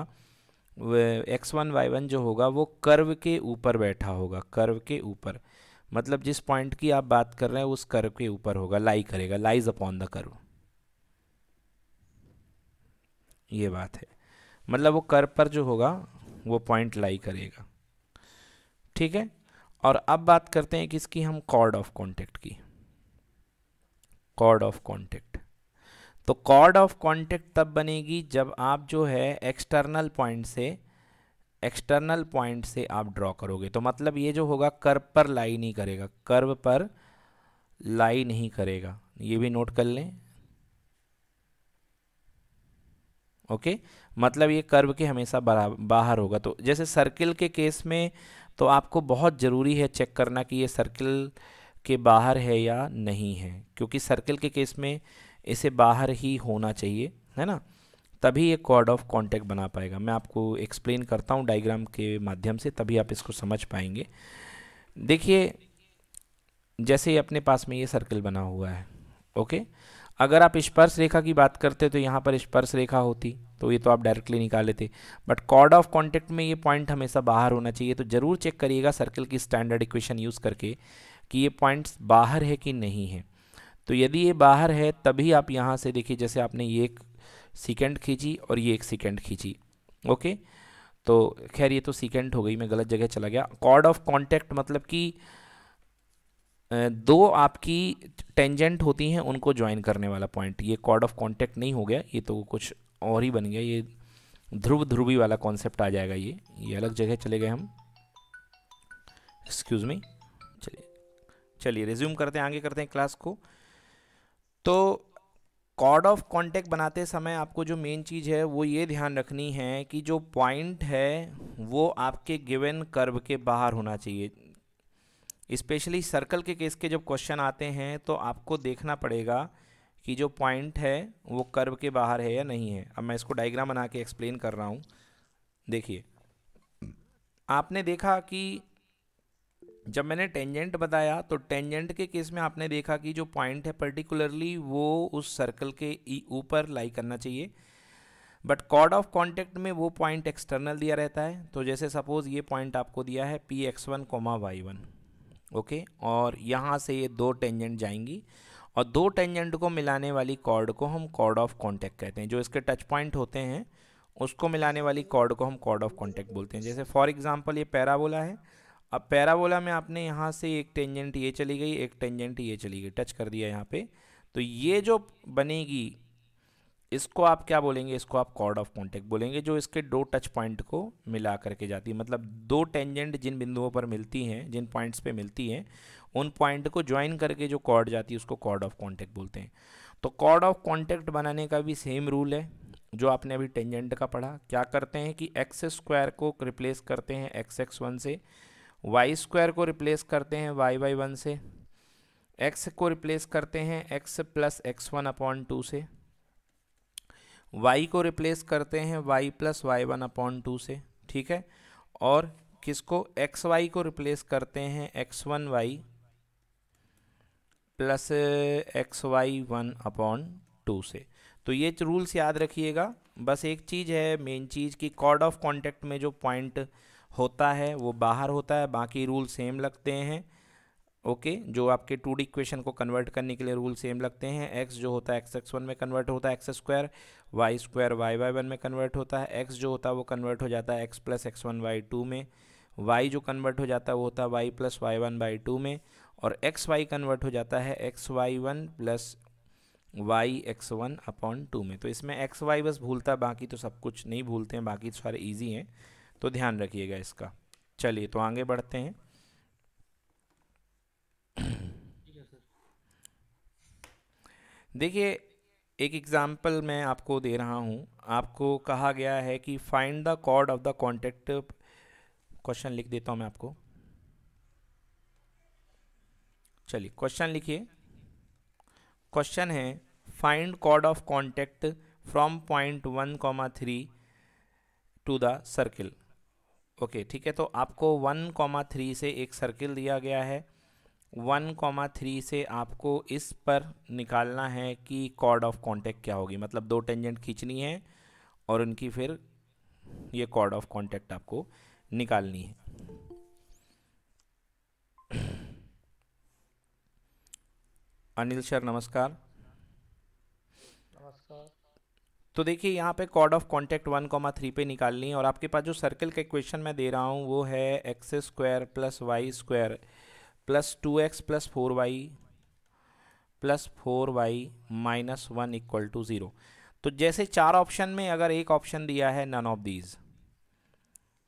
एक्स वन वाई वन जो होगा वो कर्व के ऊपर बैठा होगा कर्व के ऊपर मतलब जिस पॉइंट की आप बात कर रहे हैं उस कर्व के ऊपर होगा लाई करेगा लाइज अपॉन द कर्व ये बात है मतलब वो कर पर जो होगा वो पॉइंट लाई करेगा ठीक है और अब बात करते हैं किसकी हम कॉर्ड ऑफ कॉन्टेक्ट की कॉर्ड ऑफ कॉन्टेक्ट तो कॉर्ड ऑफ कॉन्टेक्ट तब बनेगी जब आप जो है एक्सटर्नल पॉइंट से एक्सटर्नल पॉइंट से आप ड्रॉ करोगे तो मतलब ये जो होगा कर्व पर लाई नहीं करेगा कर्व पर लाई नहीं करेगा ये भी नोट कर लें ओके मतलब ये कर्व के हमेशा बाहर होगा तो जैसे सर्किल के केस में तो आपको बहुत ज़रूरी है चेक करना कि ये सर्किल के बाहर है या नहीं है क्योंकि सर्किल के केस में इसे बाहर ही होना चाहिए है ना तभी ये कॉर्ड ऑफ कांटेक्ट बना पाएगा मैं आपको एक्सप्लेन करता हूँ डायग्राम के माध्यम से तभी आप इसको समझ पाएंगे देखिए जैसे ही अपने पास में ये सर्किल बना हुआ है ओके अगर आप स्पर्श रेखा की बात करते तो यहाँ पर स्पर्श रेखा होती तो ये तो आप डायरेक्टली निकाल लेते बट कॉर्ड ऑफ कॉन्टेक्ट में ये पॉइंट हमेशा बाहर होना चाहिए तो ज़रूर चेक करिएगा सर्कल की स्टैंडर्ड इक्वेशन यूज़ करके कि ये पॉइंट्स बाहर है कि नहीं है तो यदि ये बाहर है तभी आप यहाँ से देखिए जैसे आपने ये एक सिकेंड खींची और ये एक सेकेंड खींची ओके तो खैर ये तो सिकेंड हो गई मैं गलत जगह चला गया कॉर्ड ऑफ कॉन्टैक्ट मतलब कि दो आपकी टेंजेंट होती हैं उनको ज्वाइन करने वाला पॉइंट ये कॉर्ड ऑफ कॉन्टैक्ट नहीं हो गया ये तो कुछ और ही बन गया ये ध्रुव ध्रुवी वाला कॉन्सेप्ट आ जाएगा ये ये अलग जगह चले गए हम एक्सक्यूज़ मी चलिए चलिए रिज्यूम करते हैं आगे करते हैं क्लास को तो कॉर्ड ऑफ कॉन्टैक्ट बनाते समय आपको जो मेन चीज़ है वो ये ध्यान रखनी है कि जो पॉइंट है वो आपके गिवन कर्व के बाहर होना चाहिए स्पेशली सर्कल के केस के जब क्वेश्चन आते हैं तो आपको देखना पड़ेगा कि जो पॉइंट है वो कर्व के बाहर है या नहीं है अब मैं इसको डायग्राम बना के एक्सप्लेन कर रहा हूँ देखिए आपने देखा कि जब मैंने टेंजेंट बताया तो टेंजेंट के केस में आपने देखा कि जो पॉइंट है पर्टिकुलरली वो उस सर्कल के ऊपर लाई करना चाहिए बट कॉर्ड ऑफ कॉन्टेक्ट में वो पॉइंट एक्सटर्नल दिया रहता है तो जैसे सपोज ये पॉइंट आपको दिया है P X one comma Y one okay और यहाँ से ये दो टेंजेंट जाएंगी और दो टेंजेंट को मिलाने वाली कॉर्ड को हम कॉर्ड ऑफ कॉन्टैक्ट कहते हैं जो इसके टच पॉइंट होते हैं उसको मिलाने वाली कॉर्ड को हम कॉर्ड ऑफ कॉन्टैक्ट बोलते हैं जैसे फॉर एग्जाम्पल ये पैराबोला है अब पैराबोला में आपने यहाँ से एक टेंजेंट ये चली गई एक टेंजेंट ये चली गई टच कर दिया यहाँ पे तो ये जो बनेगी इसको आप क्या बोलेंगे इसको आप कॉर्ड ऑफ कॉन्टेक्ट बोलेंगे जो इसके दो टच पॉइंट को मिला करके जाती है मतलब दो टेंजेंट जिन बिंदुओं पर मिलती हैं जिन पॉइंट्स पे मिलती हैं उन पॉइंट को ज्वाइन करके जो कॉर्ड जाती है उसको कॉर्ड ऑफ कॉन्टेक्ट बोलते हैं तो कॉर्ड ऑफ कॉन्टेक्ट बनाने का भी सेम रूल है जो आपने अभी टेंजेंट का पढ़ा क्या करते हैं कि एक्स स्क्वायर को रिप्लेस करते हैं एक्स एक्स वन से वाई स्क्वायर को रिप्लेस करते हैं वाई वाई वन से एक्स को रिप्लेस करते हैं X plus x one upon two से y को रिप्लेस करते हैं y plus Y one upon two से ठीक है और किसको एक्स वाई को रिप्लेस करते हैं X one Y plus X Y one upon two से तो ये रूल्स याद रखिएगा बस एक चीज़ है मेन चीज़ कि कॉर्ड ऑफ कॉन्टेक्ट में जो पॉइंट होता है वो बाहर होता है बाकी रूल सेम लगते हैं ओके okay, जो आपके टू डी इक्वेशन को कन्वर्ट करने के लिए रूल सेम लगते हैं एक्स जो होता है एक्स एक्स वन में कन्वर्ट होता है x square Y square Y Y one में कन्वर्ट होता है एक्स जो होता है वो कन्वर्ट हो जाता है X plus x one Y two में वाई जो कन्वर्ट हो जाता है वो होता है Y plus Y one by two में और एक्स वाई कन्वर्ट हो जाता है X Y one plus Y x one upon two में तो इसमें एक्स वाई बस भूलता है बाकी तो सब कुछ नहीं भूलते हैं बाकी तो सारे ईजी हैं तो ध्यान रखिएगा इसका चलिए तो आगे बढ़ते हैं देखिए एक एग्ज़ाम्पल मैं आपको दे रहा हूँ आपको कहा गया है कि find the chord of the contact question लिख देता हूँ मैं आपको चलिए क्वेश्चन लिखिए क्वेश्चन है find chord of contact from point one comma three to the circle okay ठीक है तो आपको वन कॉमा थ्री से एक सर्किल दिया गया है वन कॉमा थ्री से आपको इस पर निकालना है कि कॉर्ड ऑफ कांटेक्ट क्या होगी मतलब दो टेंजेंट खींचनी है और उनकी फिर ये कॉर्ड ऑफ कांटेक्ट आपको निकालनी है अनिल सर नमस्कार नमस्कार तो देखिए यहाँ पे chord of contact one comma three पे निकालनी है और आपके पास जो सर्कल का इक्वेशन मैं दे रहा हूँ वो है x square plus Y square plus two x plus four Y plus four Y minus one equal to zero तो जैसे चार ऑप्शन में अगर एक ऑप्शन दिया है नन ऑफ दीज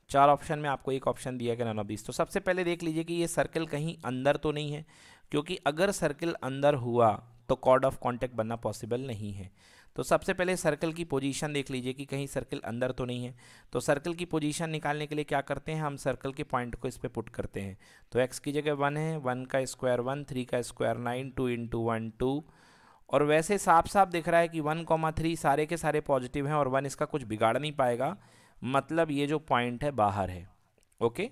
चार ऑप्शन में आपको एक ऑप्शन दिया गया नन ऑफ दीज तो सबसे पहले देख लीजिए कि ये सर्कल कहीं अंदर तो नहीं है क्योंकि अगर सर्कल अंदर हुआ तो कॉर्ड ऑफ कॉन्टैक्ट बनना पॉसिबल नहीं है तो सबसे पहले सर्कल की पोजीशन देख लीजिए कि कहीं सर्कल अंदर तो नहीं है तो सर्कल की पोजीशन निकालने के लिए क्या करते हैं हम सर्कल के पॉइंट को इस पर पुट करते हैं तो एक्स की जगह वन है वन का स्क्वायर वन थ्री का square nine two into one two और वैसे साफ साफ दिख रहा है कि वन कॉमा थ्री सारे के सारे पॉजिटिव हैं और वन इसका कुछ बिगाड़ नहीं पाएगा मतलब ये जो पॉइंट है बाहर है ओके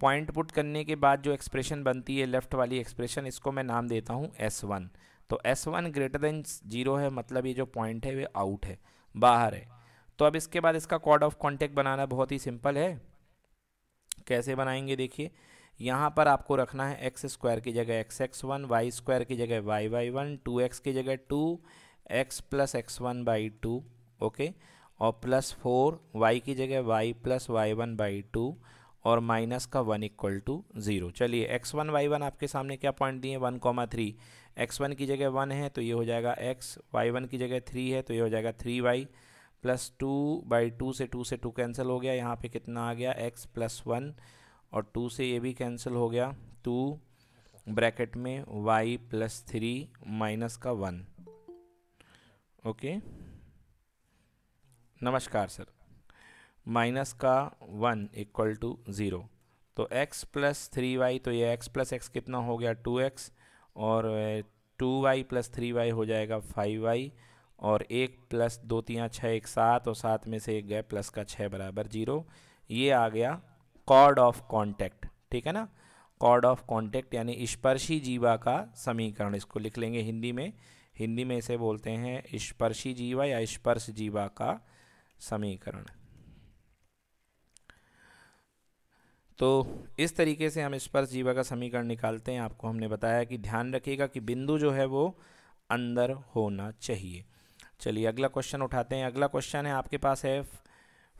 पॉइंट पुट करने के बाद जो एक्सप्रेशन बनती है लेफ़्ट वाली एक्सप्रेशन इसको मैं नाम देता हूँ एस वन तो S one greater than zero है मतलब ये जो पॉइंट है वे आउट है बाहर है तो अब इसके बाद इसका कॉड ऑफ कॉन्टेक्ट बनाना बहुत ही सिंपल है कैसे बनाएंगे देखिए यहाँ पर आपको रखना है एक्स स्क्वायर की जगह x x one y square की जगह y Y one two x की जगह two x plus x one by two okay और प्लस फोर वाई की जगह y plus Y one by two और माइनस का वन इक्वल टू ज़ीरो चलिए एक्स वन वाई वन आपके सामने क्या पॉइंट दिए one comma three x one की जगह वन है तो ये हो जाएगा एक्स वाई वन की जगह थ्री है तो ये हो जाएगा three y plus two by two से टू से टू कैंसिल हो गया यहाँ पे कितना आ गया एक्स प्लस वन और टू से ये भी कैंसिल हो गया टू ब्रैकेट में वाई प्लस थ्री माइनस का वन ओके नमस्कार सर माइनस का वन इक्वल टू ज़ीरो तो x प्लस थ्री वाई तो ये x प्लस एक्स कितना हो गया टू एक्स और two Y plus three y हो जाएगा फाइव वाई और एक प्लस दो तियाँ छः एक सात और सात में से एक गए प्लस का छः बराबर जीरो ये आ गया कॉर्ड ऑफ कॉन्टैक्ट ठीक है ना कॉर्ड ऑफ कॉन्टैक्ट यानी स्पर्शी जीवा का समीकरण इसको लिख लेंगे हिंदी में हिंदी में इसे बोलते हैं स्पर्शी जीवा या स्पर्श जीवा का समीकरण तो इस तरीके से हम स्पर्श जीवा का समीकरण निकालते हैं आपको हमने बताया कि ध्यान रखिएगा कि बिंदु जो है वो अंदर होना चाहिए चलिए अगला क्वेश्चन उठाते हैं अगला क्वेश्चन है आपके पास है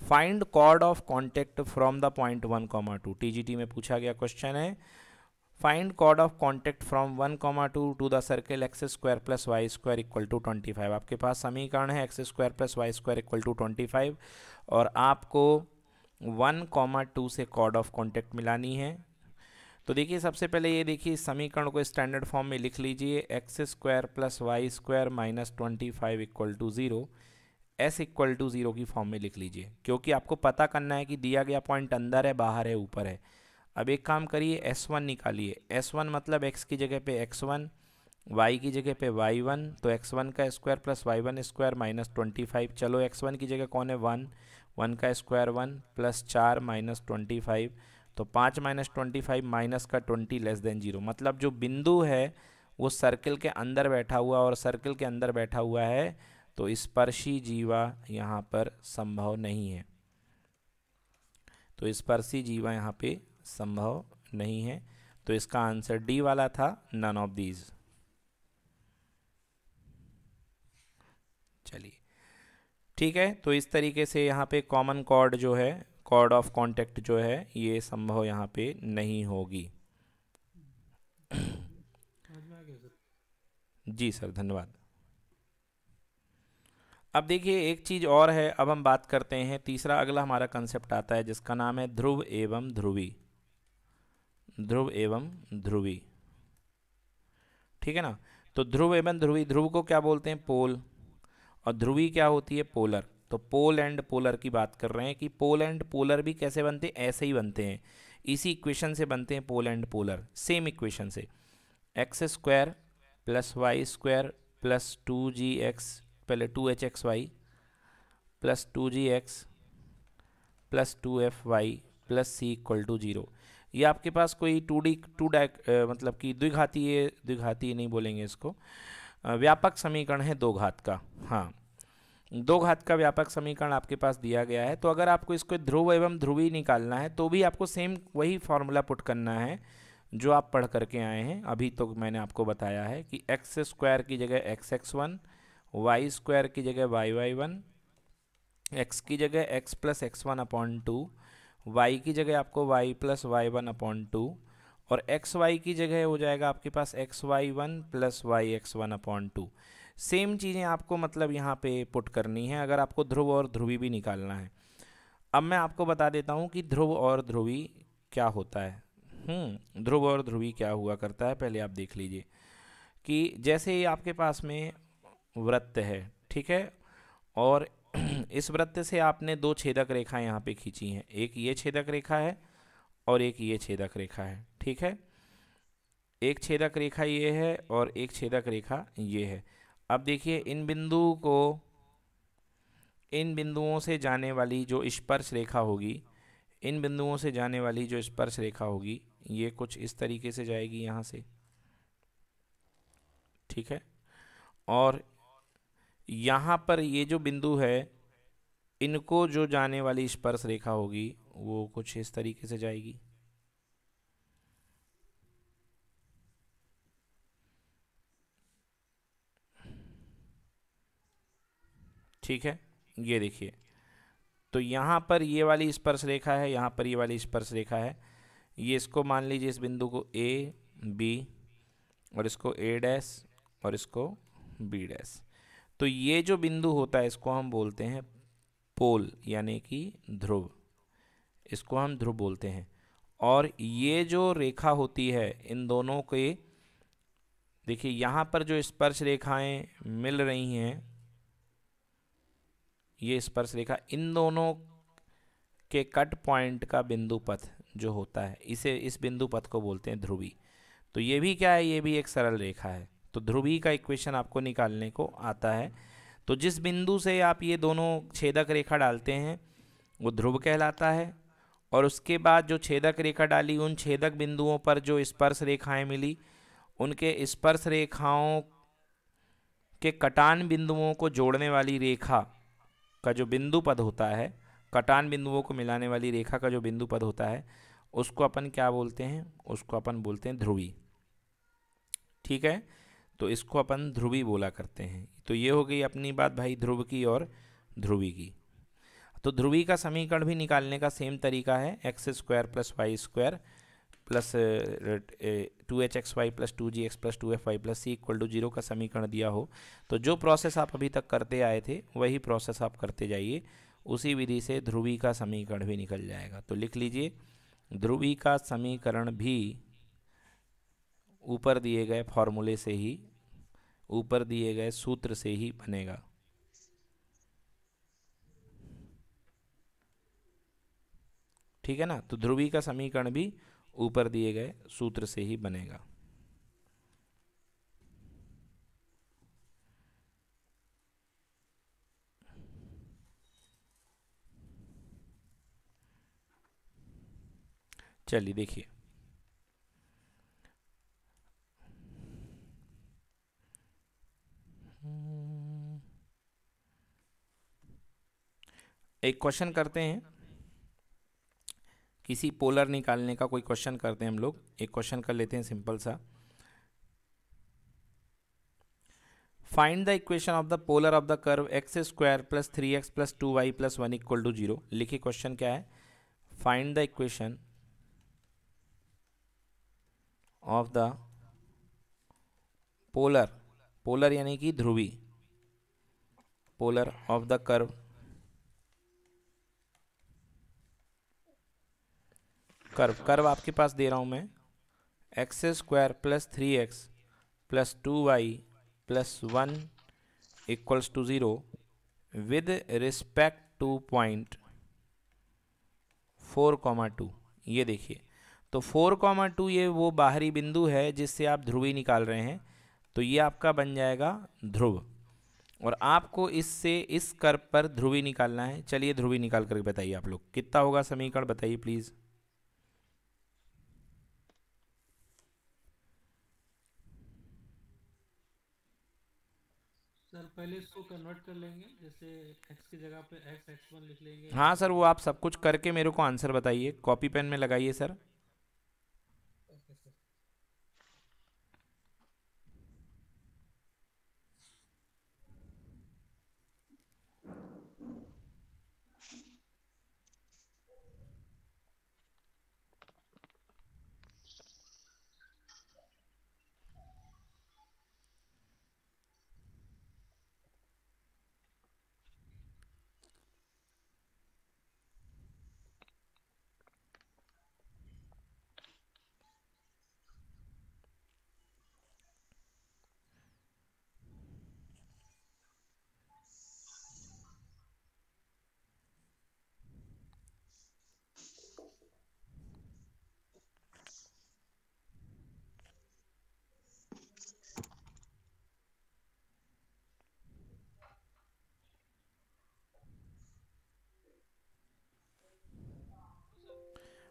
find chord of contact from the point one comma two टी में पूछा गया क्वेश्चन है find chord of contact from one comma two to the circle x square plus Y square equal to twenty five आपके पास समीकरण है x square plus Y square equal to twenty five और आपको वन कॉमा टू से कॉड of contact मिलानी है तो देखिए सबसे पहले ये देखिए समीकरण को स्टैंडर्ड फॉर्म में लिख लीजिए x square plus Y square minus twenty five equal to zero S equal to zero की फॉर्म में लिख लीजिए क्योंकि आपको पता करना है कि दिया गया पॉइंट अंदर है बाहर है ऊपर है अब एक काम करिए एस वन निकालिए एस वन मतलब एक्स की जगह पे एक्स वन वाई की जगह पे वाई वन तो एक्स वन का square plus Y one square minus twenty five चलो एक्स वन की जगह कौन है वन वन का स्क्वायर वन प्लस चार माइनस ट्वेंटी फाइव तो पाँच माइनस ट्वेंटी फाइव माइनस का ट्वेंटी लेस देन जीरो मतलब जो बिंदु है वो सर्किल के अंदर बैठा हुआ और सर्किल के अंदर बैठा हुआ है तो स्पर्शी जीवा यहाँ पर संभव नहीं है तो स्पर्शी जीवा यहाँ पे संभव नहीं है तो इसका आंसर डी वाला था नन ऑफ दीज ठीक है तो इस तरीके से यहाँ पे कॉमन कॉर्ड जो है कॉर्ड ऑफ कॉन्टेक्ट जो है ये संभव यहाँ पे नहीं होगी जी सर धन्यवाद अब देखिए एक चीज़ और है अब हम बात करते हैं तीसरा अगला हमारा कंसेप्ट आता है जिसका नाम है ध्रुव एवं ध्रुवी ध्रुव एवं ध्रुवी ठीक है ना तो ध्रुव एवं ध्रुवी ध्रुव को क्या बोलते हैं पोल और ध्रुवी क्या होती है पोलर तो पोल एंड पोलर की बात कर रहे हैं कि पोल एंड पोलर भी कैसे बनते हैं ऐसे ही बनते हैं इसी इक्वेशन से बनते हैं pole and polar same equation से x square plus Y square plus two जी एक्स पहले two H x Y plus two ji x plus two F Y plus C equal to zero ये आपके पास कोई to D to डायक मतलब कि द्विघातीय द्विघातीय नहीं बोलेंगे इसको व्यापक समीकरण है दो घात का हाँ दो घात का व्यापक समीकरण आपके पास दिया गया है तो अगर आपको इसको ध्रुव एवं ध्रुवी निकालना है तो भी आपको सेम वही फॉर्मूला पुट करना है जो आप पढ़ करके आए हैं अभी तो मैंने आपको बताया है कि एक्स स्क्वायर की जगह x x one y square की जगह वाई वाई वन एक्स की जगह x plus x one upon two Y की जगह आपको y plus Y one upon two और एक्स वाई की जगह हो जाएगा आपके पास x Y one plus Y x one upon two same चीज़ें आपको मतलब यहाँ पे पुट करनी है अगर आपको ध्रुव और ध्रुवी भी निकालना है अब मैं आपको बता देता हूँ कि ध्रुव और ध्रुवी क्या होता है हम्म, ध्रुव और ध्रुवी क्या हुआ करता है पहले आप देख लीजिए कि जैसे ही आपके पास में वृत्त है ठीक है और इस वृत्त से आपने दो छेदक रेखाएं यहाँ पे खींची हैं एक ये छेदक रेखा है और एक ये छेदक रेखा है ठीक है एक छेदक रेखा ये है और एक छेदक रेखा ये है अब देखिए इन बिंदु को इन बिंदुओं से जाने वाली जो स्पर्श रेखा होगी इन बिंदुओं से जाने वाली जो स्पर्श रेखा होगी ये कुछ इस तरीके से जाएगी यहाँ से ठीक है और यहाँ पर ये जो बिंदु है इनको जो जाने वाली स्पर्श रेखा होगी वो कुछ इस तरीके से जाएगी ठीक है ये देखिए तो यहाँ पर ये वाली स्पर्श रेखा है यहाँ पर ये वाली स्पर्श रेखा है ये इसको मान लीजिए इस बिंदु को ए बी और इसको ए डैस और इसको बी डैस तो ये जो बिंदु होता है इसको हम बोलते हैं पोल यानी कि ध्रुव इसको हम ध्रुव बोलते हैं और ये जो रेखा होती है इन दोनों के देखिए यहाँ पर जो स्पर्श रेखाएं मिल रही हैं ये स्पर्श रेखा इन दोनों के कट पॉइंट का बिंदु पथ जो होता है इसे इस बिंदु पथ को बोलते हैं ध्रुवी तो ये भी क्या है ये भी एक सरल रेखा है तो ध्रुवी का इक्वेशन आपको निकालने को आता है तो जिस बिंदु से आप ये दोनों छेदक रेखा डालते हैं वो ध्रुव कहलाता है और उसके बाद जो छेदक रेखा डाली उन छेदक बिंदुओं पर जो स्पर्श रेखाएं मिली उनके स्पर्श रेखाओं के कटान बिंदुओं को जोड़ने वाली रेखा का जो बिंदु पद होता है कटान बिंदुओं को मिलाने वाली रेखा का जो बिंदु पद होता है उसको अपन क्या बोलते हैं उसको अपन बोलते हैं ध्रुवी ठीक है तो इसको अपन ध्रुवी बोला करते हैं तो ये हो गई अपनी बात भाई ध्रुव की और ध्रुवी की तो ध्रुवी का समीकरण भी निकालने का सेम तरीका है x square plus Y square plus two H x Y plus two ji x plus two F Y plus C equal to zero का समीकरण दिया हो तो जो प्रोसेस आप अभी तक करते आए थे वही प्रोसेस आप करते जाइए उसी विधि से ध्रुवी का समीकरण भी निकल जाएगा तो लिख लीजिए ध्रुवी का समीकरण भी ऊपर दिए गए फॉर्मूले से ही ऊपर दिए गए सूत्र से ही बनेगा ठीक है ना तो ध्रुवी का समीकरण भी ऊपर दिए गए सूत्र से ही बनेगा चलिए देखिए एक क्वेश्चन करते हैं किसी पोलर निकालने का कोई क्वेश्चन करते हैं हम लोग एक क्वेश्चन कर लेते हैं सिंपल सा find the equation of the polar of the curve x square plus three x plus two Y plus one equal to zero लिखे क्वेश्चन क्या है find the equation of the polar polar यानी कि ध्रुवी polar of the curve curve curve आपके पास दे रहा हूँ मैं x square plus three x plus two Y plus one equals to zero with respect to point four comma two ये देखिए तो फोर कॉमा टू ये वो बाहरी बिंदु है जिससे आप ध्रुवी निकाल रहे हैं तो ये आपका बन जाएगा ध्रुव और आपको इससे इस कर्व पर ध्रुवी निकालना है चलिए ध्रुवी निकाल करके बताइए आप लोग कितना होगा समीकरण बताइए प्लीज़ पहले इसको कन्वर्ट कर लेंगे जैसे x की जगह पे x x1 लिख लेंगे हाँ सर वो आप सब कुछ करके मेरे को आंसर बताइए कॉपी पेन में लगाइए सर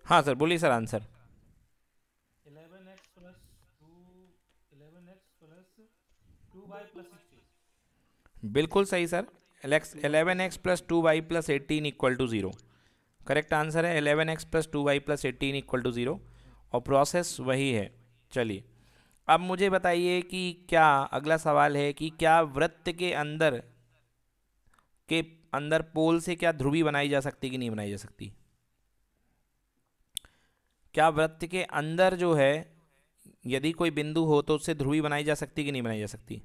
हाँ सर बोलिए सर आंसर बिल्कुल सही sir eleven x plus two Y plus eighteen equal to zero correct answer है eleven x plus two Y plus eighteen equal to zero और प्रोसेस वही है चलिए अब मुझे बताइए कि क्या अगला सवाल है कि क्या वृत्त के अंदर के अंदर पोल से क्या ध्रुवी बनाई जा सकती कि नहीं बनाई जा सकती क्या वृत्त के अंदर जो है यदि कोई बिंदु हो तो उससे ध्रुवी बनाई जा सकती कि नहीं बनाई जा सकती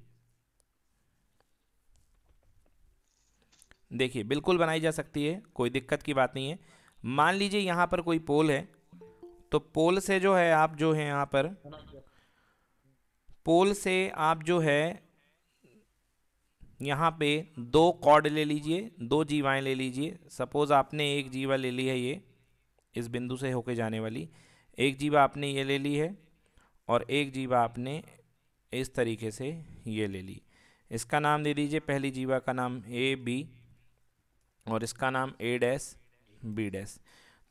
देखिए बिल्कुल बनाई जा सकती है कोई दिक्कत की बात नहीं है मान लीजिए यहाँ पर कोई पोल है तो पोल से जो है आप जो है यहाँ पर पोल से आप जो है यहाँ पे दो कॉर्ड ले लीजिए दो जीवाएं ले लीजिए सपोज आपने एक जीवा ले ली है ये इस बिंदु से होके जाने वाली एक जीवा आपने ये ले ली है और एक जीवा आपने इस तरीके से ये ले ली इसका नाम दे दीजिए पहली जीवा का नाम ए बी और इसका नाम ए डैस बी डैस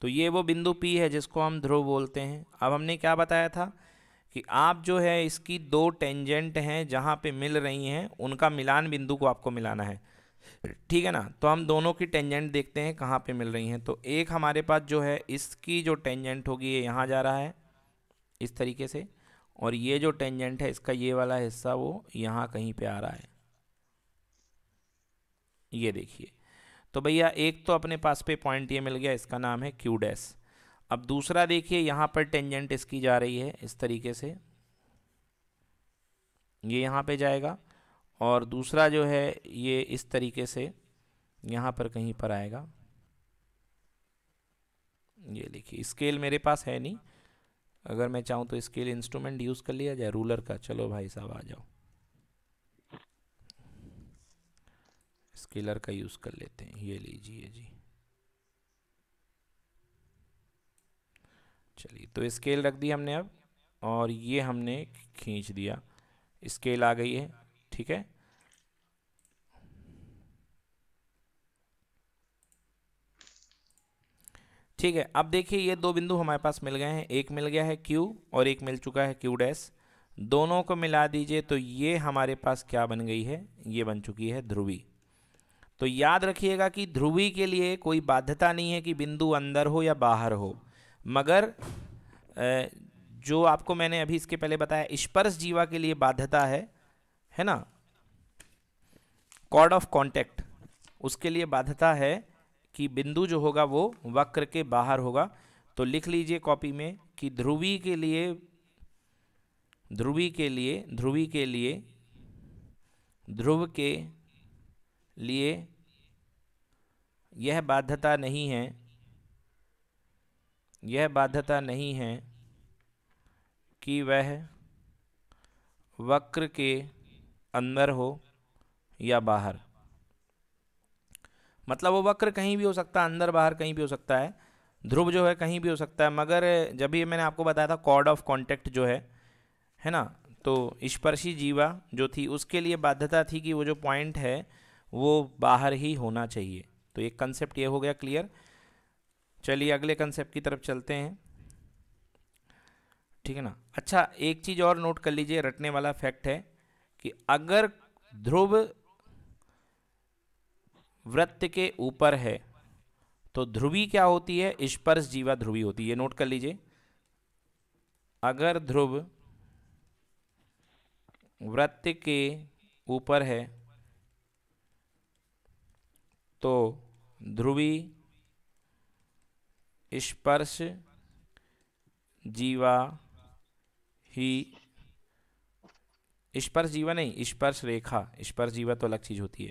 तो ये वो बिंदु पी है जिसको हम ध्रुव बोलते हैं अब हमने क्या बताया था कि आप जो है इसकी दो टेंजेंट हैं जहाँ पे मिल रही हैं उनका मिलान बिंदु को आपको मिलाना है ठीक है ना तो हम दोनों की टेंजेंट देखते हैं कहाँ पे मिल रही हैं तो एक हमारे पास जो है इसकी जो टेंजेंट होगी ये यहाँ जा रहा है इस तरीके से और ये जो टेंजेंट है इसका ये वाला हिस्सा वो यहाँ कहीं पे आ रहा है ये देखिए तो भैया एक तो अपने पास पे पॉइंट ये मिल गया इसका नाम है क्यू डैस अब दूसरा देखिए यहाँ पर टेंजेंट इसकी जा रही है इस तरीके से ये यहाँ पर जाएगा और दूसरा जो है ये इस तरीके से यहाँ पर कहीं पर आएगा ये लिखिए स्केल मेरे पास है नहीं अगर मैं चाहूँ तो स्केल इंस्ट्रूमेंट यूज़ कर लिया जाए रूलर का चलो भाई साहब आ जाओ स्केलर का यूज़ कर लेते हैं ये लीजिए जी चलिए तो स्केल रख दी हमने अब और ये हमने खींच दिया स्केल आ गई है ठीक है ठीक है अब देखिए ये दो बिंदु हमारे पास मिल गए हैं एक मिल गया है Q और एक मिल चुका है Q डैश दोनों को मिला दीजिए तो ये हमारे पास क्या बन गई है ये बन चुकी है ध्रुवी तो याद रखिएगा कि ध्रुवी के लिए कोई बाध्यता नहीं है कि बिंदु अंदर हो या बाहर हो मगर जो आपको मैंने अभी इसके पहले बताया स्पर्श जीवा के लिए बाध्यता है है ना कॉर्ड ऑफ कॉन्टैक्ट उसके लिए बाध्यता है कि बिंदु जो होगा वो वक्र के बाहर होगा तो लिख लीजिए कॉपी में कि ध्रुवी के लिए ध्रुवी के लिए ध्रुवी के लिए ध्रुव के लिए यह बाध्यता नहीं है यह बाध्यता नहीं है कि वह वक्र के अंदर हो या बाहर मतलब वो वक्र कहीं भी हो सकता है अंदर बाहर कहीं भी हो सकता है ध्रुव जो है कहीं भी हो सकता है मगर जब भी मैंने आपको बताया था कॉर्ड ऑफ कॉन्टेक्ट जो है है ना तो स्पर्शी जीवा जो थी उसके लिए बाध्यता थी कि वो जो पॉइंट है वो बाहर ही होना चाहिए तो एक कंसेप्ट ये हो गया क्लियर चलिए अगले कंसेप्ट की तरफ चलते हैं ठीक है ना अच्छा एक चीज़ और नोट कर लीजिए रटने वाला फैक्ट है कि अगर ध्रुव वृत्त के ऊपर है तो ध्रुवी क्या होती है स्पर्श जीवा ध्रुवी होती है ये नोट कर लीजिए अगर ध्रुव वृत्त के ऊपर है तो ध्रुवी स्पर्श जीवा ही स्पर्श जीवा नहीं स्पर्श रेखा स्पर्श जीवा तो अलग चीज़ होती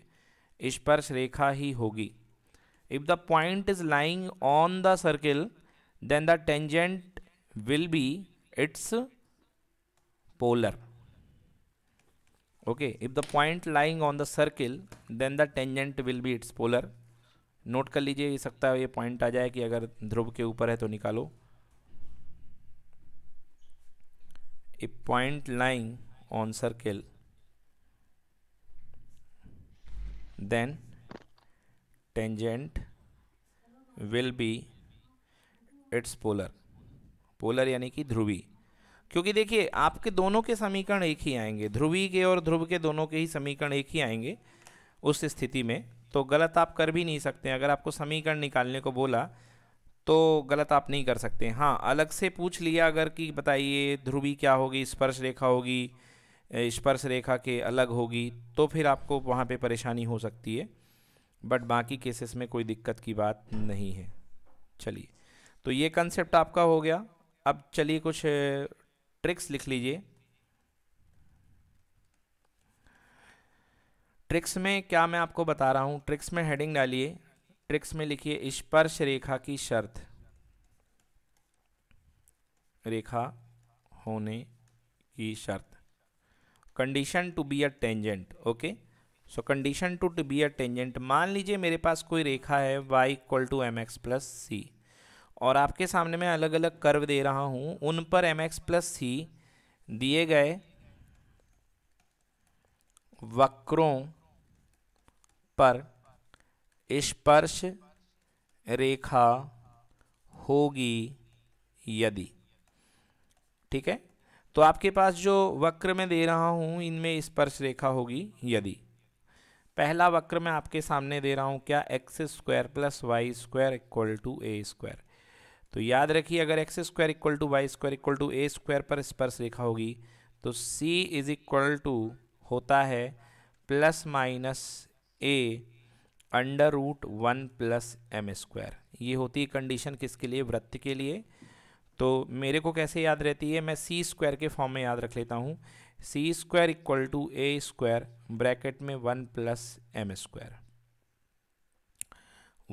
है स्पर्श रेखा ही होगी if the point is lying on the circle then the tangent will be its polar okay if the point lying on the circle then the tangent will be its polar note कर लीजिए ये सकता है ये point आ जाए कि अगर ध्रुव के ऊपर है तो निकालो a point lying on circle then tangent will be its polar polar यानी कि ध्रुवी क्योंकि देखिए आपके दोनों के समीकरण एक ही आएंगे ध्रुवी के और ध्रुव के दोनों के ही समीकरण एक ही आएंगे उस स्थिति में तो गलत आप कर भी नहीं सकते अगर आपको समीकरण निकालने को बोला तो गलत आप नहीं कर सकते हाँ अलग से पूछ लिया अगर कि बताइए ध्रुवी क्या होगी स्पर्श रेखा होगी स्पर्श रेखा के अलग होगी तो फिर आपको वहाँ पे परेशानी हो सकती है बट बाकी केसेस में कोई दिक्कत की बात नहीं है चलिए तो ये कंसेप्ट आपका हो गया अब चलिए कुछ ट्रिक्स लिख लीजिए ट्रिक्स में क्या मैं आपको बता रहा हूँ ट्रिक्स में हेडिंग डालिए ट्रिक्स में लिखिए स्पर्श रेखा की शर्त रेखा होने की शर्त condition to be a tangent okay so condition to to be a tangent मान लीजिए मेरे पास कोई रेखा है y equal to m x plus सी और आपके सामने मैं अलग अलग कर्व दे रहा हूँ उन पर एम एक्स प्लस सी दिए गए वक्रों पर स्पर्श रेखा होगी यदि ठीक है तो आपके पास जो वक्र में दे रहा हूँ इनमें स्पर्श रेखा होगी यदि पहला वक्र मैं आपके सामने दे रहा हूँ क्या x square plus Y square equal to A square तो याद रखिए अगर x square equal to y square equal to A square पर स्पर्श रेखा होगी तो सी इज इक्वल टू होता है plus minus a under root one plus m square ये होती है कंडीशन किसके लिए वृत्त के लिए तो मेरे को कैसे याद रहती है मैं सी स्क्वायर के फॉर्म में याद रख लेता हूँ c square equal to A square bracket में one plus m square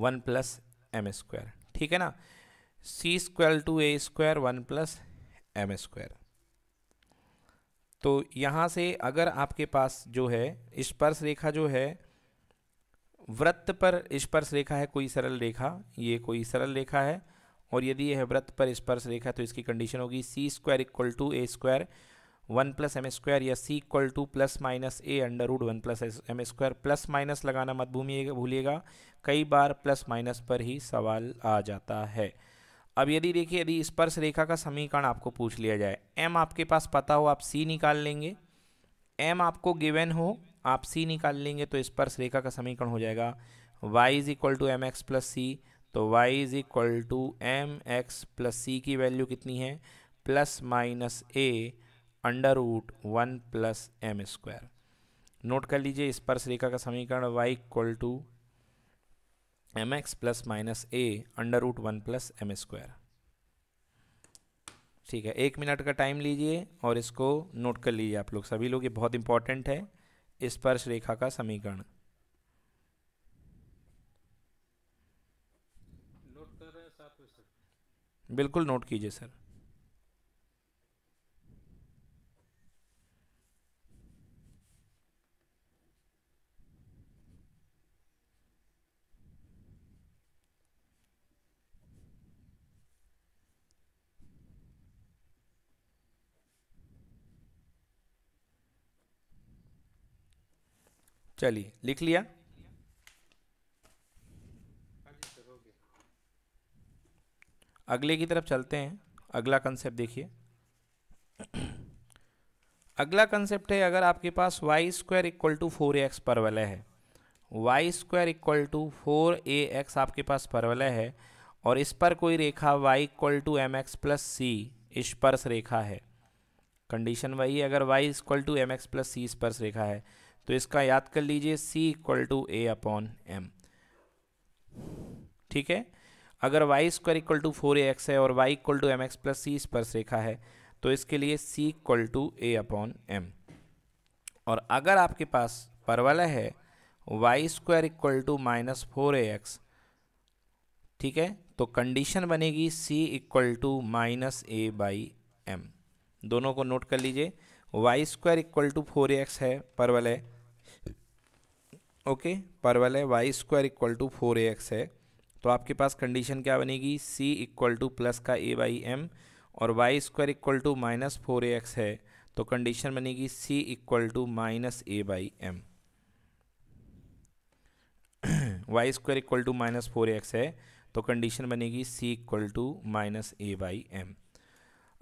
one plus m square ठीक है ना सी स्क्वायर टू ए square one plus m square तो यहाँ से अगर आपके पास जो है स्पर्श रेखा जो है वृत्त पर स्पर्श रेखा है कोई सरल रेखा ये कोई सरल रेखा है और यदि यह व्रत पर स्पर्श रेखा तो इसकी कंडीशन होगी c square equal to A square one plus m square या c equal to plus minus a under root one plus m square plus minus लगाना मत भूमिएगा भूलिएगा कई बार प्लस माइनस पर ही सवाल आ जाता है अब यदि देखिए यदि स्पर्श रेखा का समीकरण आपको पूछ लिया जाए एम आपके पास पता हो आप सी निकाल लेंगे एम आपको गिवेन हो आप सी निकाल लेंगे तो स्पर्श रेखा का समीकरण हो जाएगा y is equal to m x plus सी तो y is equal to m x plus c की वैल्यू कितनी है plus minus a under root one plus m square note कर लीजिए स्पर्श रेखा का समीकरण y equal to m x plus minus a under root one plus m square ठीक है एक मिनट का टाइम लीजिए और इसको नोट कर लीजिए आप लोग सभी लोग ये बहुत इंपॉर्टेंट है स्पर्श रेखा का समीकरण बिल्कुल नोट कीजिए सर चलिए लिख लिया अगले की तरफ चलते हैं अगला कंसेप्ट देखिए अगला कंसेप्ट है अगर आपके पास y square equal to four x परवलय है Y square equal to four a x आपके पास परवलय है और इस पर कोई रेखा y equal to m x plus c स्पर्श रेखा है कंडीशन वही है अगर y equal to m x plus c स्पर्श रेखा है तो इसका याद कर लीजिए c equal to a upon m ठीक है अगर y square equal to four a x है और y equal to m x plus c स्पर्श रेखा है तो इसके लिए c equal to a upon m और अगर आपके पास परवलय है Y square equal to minus four a x ठीक है तो कंडीशन बनेगी सी equal to minus a by m दोनों को नोट कर लीजिए y square equal to four x है परवलय ओके परवलय y square equal to four a x है तो आपके पास कंडीशन क्या बनेगी सी इक्वल टू प्लस का ए बाई एम और y square equal to minus four x है तो कंडीशन बनेगी सी equal to minus a by m y square equal to minus four x है तो कंडीशन बनेगी सी equal to minus a by m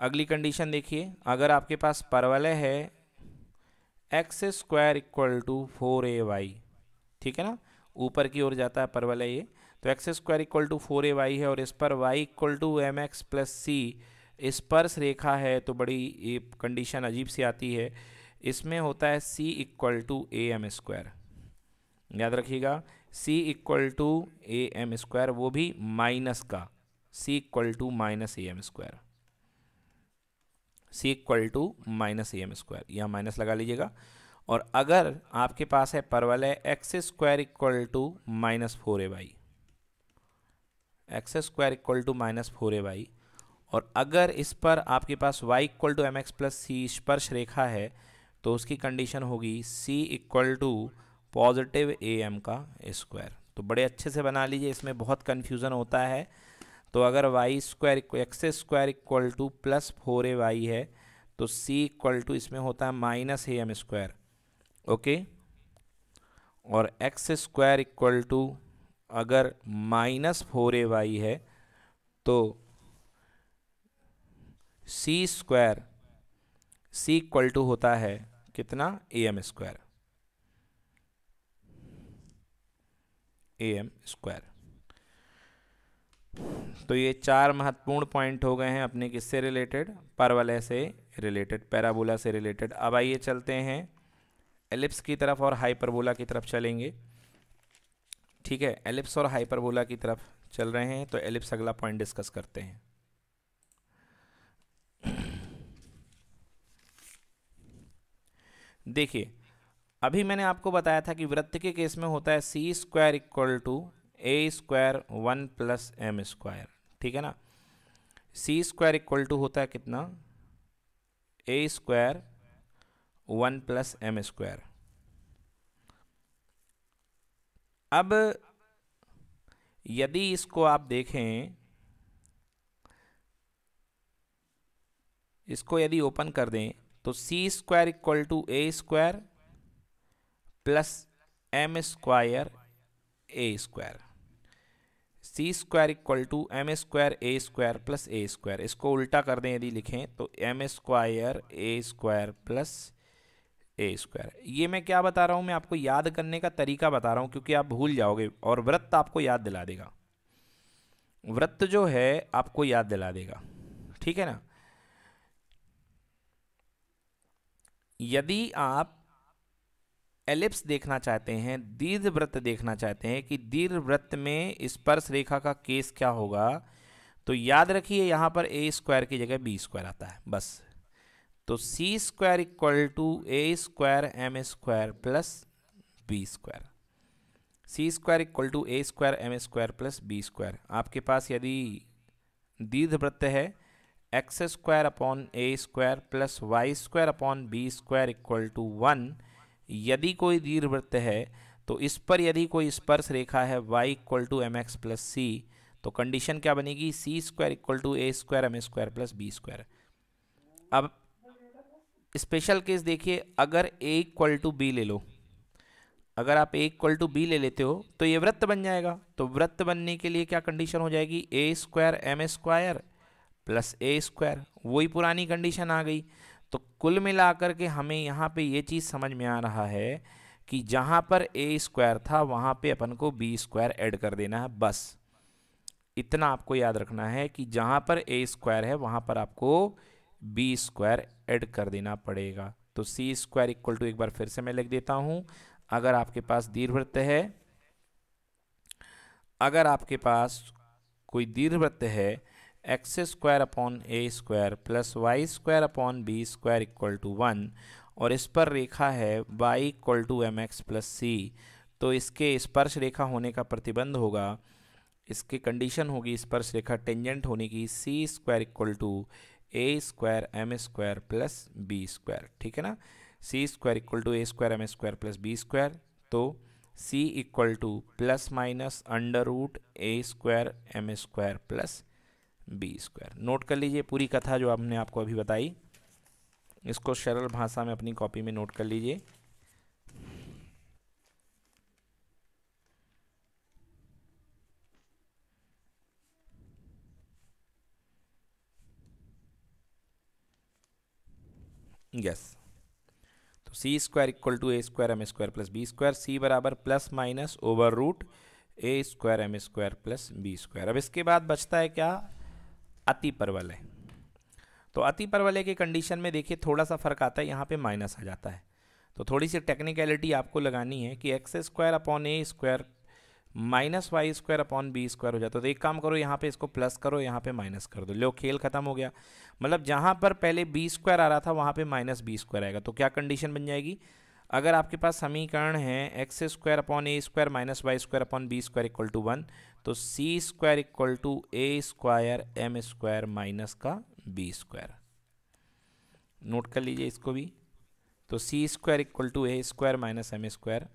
अगली condition देखिए अगर आपके पास परवलय है x square equal to four A y ठीक है ना ऊपर की ओर जाता है परवलय ये तो x square equal to four A y है और इस पर y equal to m x plus c स्पर्श रेखा है तो बड़ी कंडीशन अजीब सी आती है इसमें होता है सी equal to A M square याद रखिएगा c equal to A M square वो भी माइनस का c equal to minus A M square c equal to minus A M square यहाँ माइनस लगा लीजिएगा और अगर आपके पास है परवल है x square equal to minus four A y x square equal to minus four A y और अगर इस पर आपके पास y equal to m x plus c स्पर्श रेखा है तो उसकी कंडीशन होगी c equal to positive a M का स्क्वायर तो बड़े अच्छे से बना लीजिए इसमें बहुत कन्फ्यूज़न होता है तो अगर y square x square equal to plus four A y है तो c इक्वल टू इसमें होता है minus A M square okay और एक्स स्क्वायर इक्वल टू अगर माइनस फोर ए वाई है तो c square c equal to होता है कितना a M square a M square तो ये चार महत्वपूर्ण पॉइंट हो गए हैं अपने किससे रिलेटेड परवलय से रिलेटेड पैराबोला से रिलेटेड अब आइए चलते हैं एलिप्स की तरफ और हाइपरबोला की तरफ चलेंगे ठीक है एलिप्स और हाइपरबोला की तरफ चल रहे हैं तो एलिप्स अगला पॉइंट डिस्कस करते हैं देखिए अभी मैंने आपको बताया था कि वृत्त के केस में होता है c square equal to A square one plus m square ठीक है ना सी स्क्वायर इक्वल टू होता है कितना a square one plus m square अब यदि इसको आप देखें इसको यदि ओपन कर दें तो c square equal to A square plus m square A square c square equal to m square A square plus a square इसको उल्टा कर दें यदि लिखें तो m square A square plus a square ये मैं क्या बता रहा हूँ मैं आपको याद करने का तरीका बता रहा हूँ क्योंकि आप भूल जाओगे और व्रत आपको याद दिला देगा व्रत जो है आपको याद दिला देगा ठीक है ना यदि आप एलिप्स देखना चाहते हैं दीर्घ व्रत देखना चाहते हैं कि दीर्घ व्रत में स्पर्श रेखा का केस क्या होगा तो याद रखिए यहाँ पर ए स्क्वायर की जगह बी स्क्वायर आता है बस तो c square equal to A square M square plus B square c square equal to A square M square plus B square आपके पास यदि दीर्घ वृत्त है x square upon A square plus Y square upon B square equal to one यदि कोई दीर्घ वृत्त है तो इस पर यदि कोई स्पर्श रेखा है Y equal to m x plus सी तो कंडीशन क्या बनेगी c square equal to A square M square plus B square अब स्पेशल केस देखिए अगर ए इक्वल टू बी ले लो अगर आप ए इक्वल टू बी ले लेते हो तो ये वृत्त बन जाएगा तो वृत्त बनने के लिए क्या कंडीशन हो जाएगी a square M square plus a square वही पुरानी कंडीशन आ गई तो कुल मिलाकर के हमें यहाँ पे ये चीज़ समझ में आ रहा है कि जहाँ पर ए स्क्वायर था वहाँ पे अपन को बी स्क्वायर ऐड कर देना है बस इतना आपको याद रखना है कि जहाँ पर ए स्क्वायर है वहाँ पर आपको बी स्क्वायर एड कर देना पड़ेगा तो सी स्क्वायर इक्वल टू एक बार फिर से मैं लिख देता हूँ अगर आपके पास दीर्घवृत्त है अगर आपके पास कोई दीर्घवृत्त है x square upon A square plus Y square upon B square equal to one और इस पर रेखा है Y equal to m x plus सी तो इसके स्पर्श रेखा होने का प्रतिबंध होगा इसकी कंडीशन होगी स्पर्श रेखा टेंजेंट होने की c square equal to A square M square plus B square ठीक है ना c square equal to A square M square plus B square तो सी equal to plus minus under root A square M square plus B square note कर लीजिए पूरी कथा जो हमने आपको अभी बताई इसको सरल भाषा में अपनी कॉपी में नोट कर लीजिए यस तो c square equal to A square M square plus B square c बराबर प्लस माइनस ओवर रूट ए square M square plus B square अब इसके बाद बचता है क्या अति परवलय तो अति परवलय के कंडीशन में देखिए थोड़ा सा फर्क आता है यहाँ पे माइनस आ जाता है तो थोड़ी सी टेक्निकलिटी आपको लगानी है कि एक्स स्क्वायर अपॉन ए square minus Y square upon B square हो जाता है तो एक काम करो यहाँ पे इसको प्लस करो यहाँ पे माइनस कर दो लो खेल खत्म हो गया मतलब जहाँ पर पहले बी स्क्वायर आ रहा था वहाँ पे माइनस बी स्क्वायर आएगा तो क्या कंडीशन बन जाएगी अगर आपके पास समीकरण है x square upon A square minus Y square upon B square equal to one तो c square equal to A square M square minus का बी स्क्वायर नोट कर लीजिए इसको भी तो c square equal to A square minus m square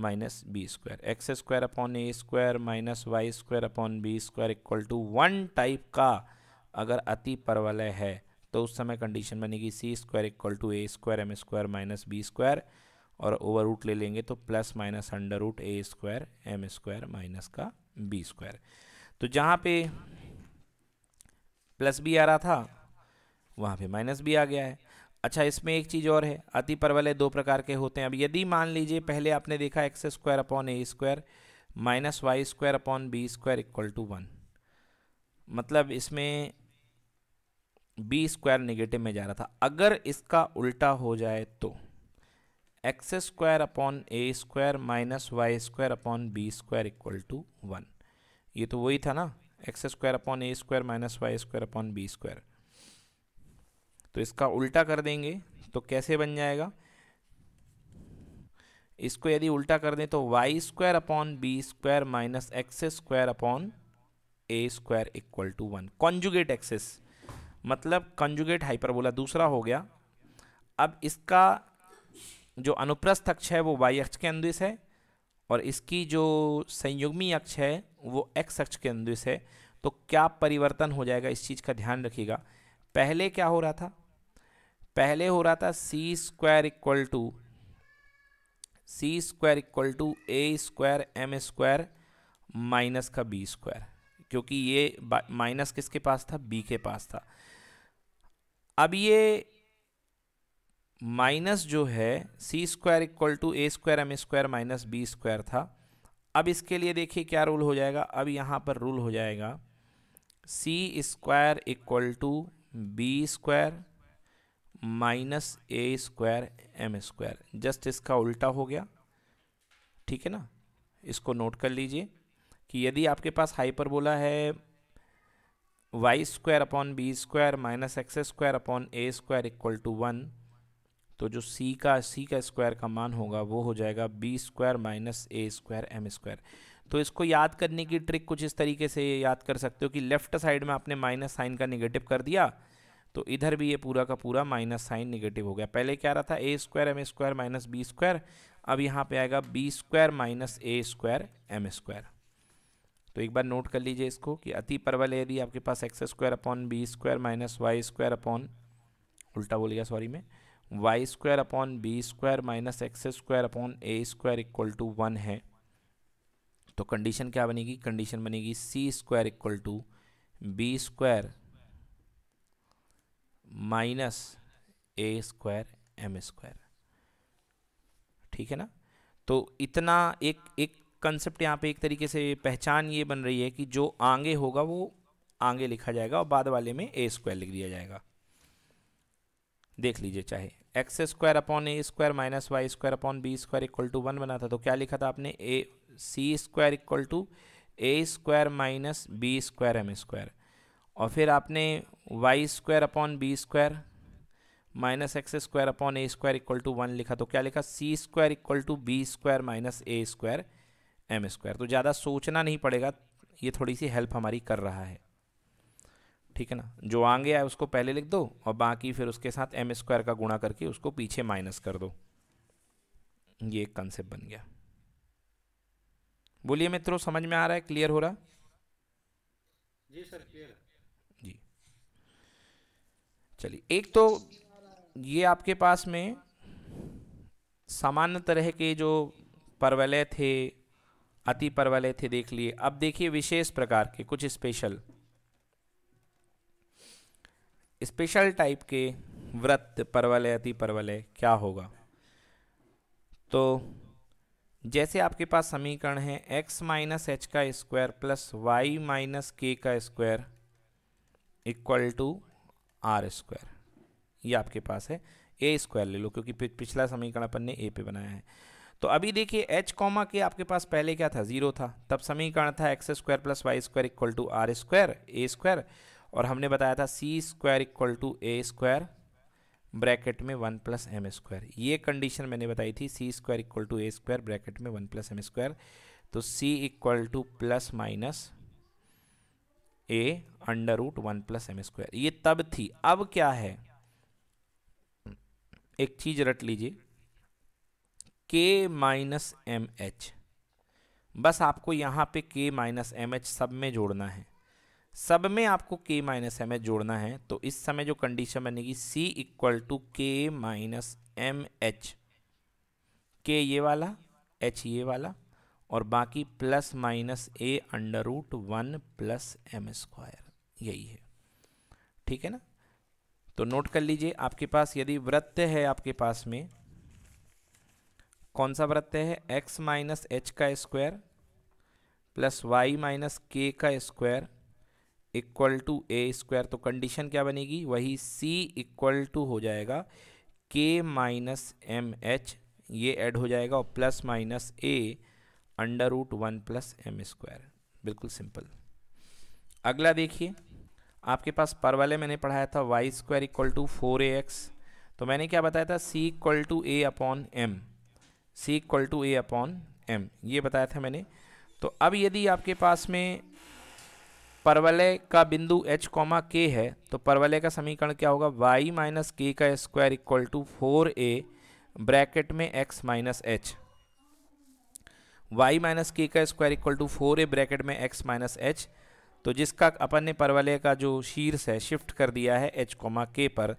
minus B square x square upon A square minus Y square upon B square equal to one type का अगर अति परवलय है तो उस समय कंडीशन बनेगी c square equal to A square M square minus B square और ओवर रूट ले लेंगे तो प्लस माइनस अंडर रूट ए स्क्वायर एम स्क्वायर माइनस का बी स्क्वायर तो जहाँ पे प्लस बी आ रहा था वहाँ पे माइनस बी आ गया है अच्छा इसमें एक चीज़ और है अति परवलय दो प्रकार के होते हैं अब यदि मान लीजिए पहले आपने देखा x square upon A square minus Y square upon B square equal to one मतलब इसमें बी स्क्वायर निगेटिव में जा रहा था अगर इसका उल्टा हो जाए तो x square upon A square minus Y square upon B square equal to one ये तो वही था ना एक्स स्क्वायर अपॉन ए square minus Y square upon B square तो इसका उल्टा कर देंगे तो कैसे बन जाएगा इसको यदि उल्टा कर दें तो y square upon B square minus x square upon A square equal to one conjugate axes मतलब कॉन्जुगेट हाइपरबोला दूसरा हो गया अब इसका जो अनुप्रस्थ अक्ष है वो वाई अक्ष के अनुदिश है और इसकी जो संयुग्मी अक्ष है वो एक्स अक्ष के अनुदिश है तो क्या परिवर्तन हो जाएगा इस चीज़ का ध्यान रखिएगा पहले क्या हो रहा था पहले हो रहा था सी square equal to c square equal to A square M square minus का बी स्क्वायर क्योंकि ये माइनस किसके पास था बी के पास था अब ये माइनस जो है c square equal to A square M square minus B square था अब इसके लिए देखिए क्या रूल हो जाएगा अब यहाँ पर रूल हो जाएगा c square equal to B square minus A square M square just इसका उल्टा हो गया ठीक है ना इसको नोट कर लीजिए कि यदि आपके पास हाइपरबोला है Y square upon B square minus x square upon A square equal to one तो जो सी का सी का स्क्वायर का मान होगा वो हो जाएगा बी स्क्वायर माइनस ए स्क्वायर एम स्क्वायर तो इसको याद करने की ट्रिक कुछ इस तरीके से याद कर सकते हो कि लेफ्ट साइड में आपने माइनस साइन का निगेटिव कर दिया तो इधर भी ये पूरा का पूरा माइनस साइन निगेटिव हो गया पहले क्या रहा था a square M square minus B square अब यहाँ पे आएगा बी स्क्वायर माइनस ए स्क्वायर एम स्क्वायर तो एक बार नोट कर लीजिए इसको कि अति परवल यदि आपके पास x square upon B square minus Y square upon उल्टा बोल गया सॉरी मैं y square upon B square minus x square upon A square equal to one है तो कंडीशन क्या बनेगी कंडीशन बनेगी c square equal to B square minus A square M square ठीक है ना तो इतना एक एक कंसेप्ट यहाँ पे एक तरीके से पहचान ये बन रही है कि जो आगे होगा वो आगे लिखा जाएगा और बाद वाले में ए स्क्वायर लिख दिया जाएगा देख लीजिए चाहे x square upon A square minus Y square upon B square equal to one बना था तो क्या लिखा था आपने a c square equal to A square minus B square M square और फिर आपने y square upon B square minus x square upon A square equal to one लिखा तो क्या लिखा c square equal to B square minus A square M square तो ज़्यादा सोचना नहीं पड़ेगा ये थोड़ी सी हेल्प हमारी कर रहा है ठीक है ना जो आगे आए उसको पहले लिख दो और बाकी फिर उसके साथ एम स्क्वायर का गुणा करके उसको पीछे माइनस कर दो ये एक कंसेप्ट बन गया बोलिए मित्रों समझ में आ रहा है क्लियर हो रहा जी सर क्लियर चलिए एक तो ये आपके पास में सामान्य तरह के जो परवलय थे अति परवलय थे देख लिए अब देखिए विशेष प्रकार के कुछ स्पेशल स्पेशल टाइप के व्रत परवलय अति परवलय क्या होगा तो जैसे आपके पास समीकरण है x माइनस एच का स्क्वायर प्लस वाई माइनस के का square equal to r square ये आपके पास है ए स्क्वायर ले लो क्योंकि पिछला समीकरण अपन ने ए पे बनाया है तो अभी देखिए एच कॉमा के आपके पास पहले क्या था जीरो था तब समीकरण था x square plus Y square equal to r square A square और हमने बताया था सी square equal to A square bracket में वन प्लस एम स्क्वायर ये कंडीशन मैंने बताई थी सी square equal to A square bracket में वन प्लस एम स्क्वायर तो सी equal to plus minus a under root one plus m square ये तब थी अब क्या है एक चीज रट लीजिए के माइनस एम एच बस आपको यहाँ पे के माइनस एम एच सब में जोड़ना है सब में आपको के माइनस एम एच जोड़ना है तो इस समय जो कंडीशन बनेगी सी इक्वल टू के माइनस एम एच के ये वाला एच ये वाला और बाकी plus minus a under root one plus m square यही है ठीक है ना तो नोट कर लीजिए आपके पास यदि वृत्त है आपके पास में कौन सा वृत्त है x माइनस एच का स्क्वायर प्लस वाई माइनस के का square equal to A square तो कंडीशन क्या बनेगी वही c इक्वल टू हो जाएगा k माइनस एम एच ये ऐड हो जाएगा और plus minus a under root one plus m square बिल्कुल सिंपल अगला देखिए आपके पास पर वाले मैंने पढ़ाया था y square equal to four a x तो मैंने क्या बताया था सी equal to a upon m c equal to a upon m ये बताया था मैंने तो अब यदि आपके पास में परवलय का बिंदु h कॉमा के है तो परवलय का समीकरण क्या होगा y माइनस के का square equal to four a bracket में x minus h y minus के का square equal to four a bracket में एक्स माइनस एच तो जिसका अपन ने परवलय का जो शीर्ष है शिफ्ट कर दिया है एच कोमा के पर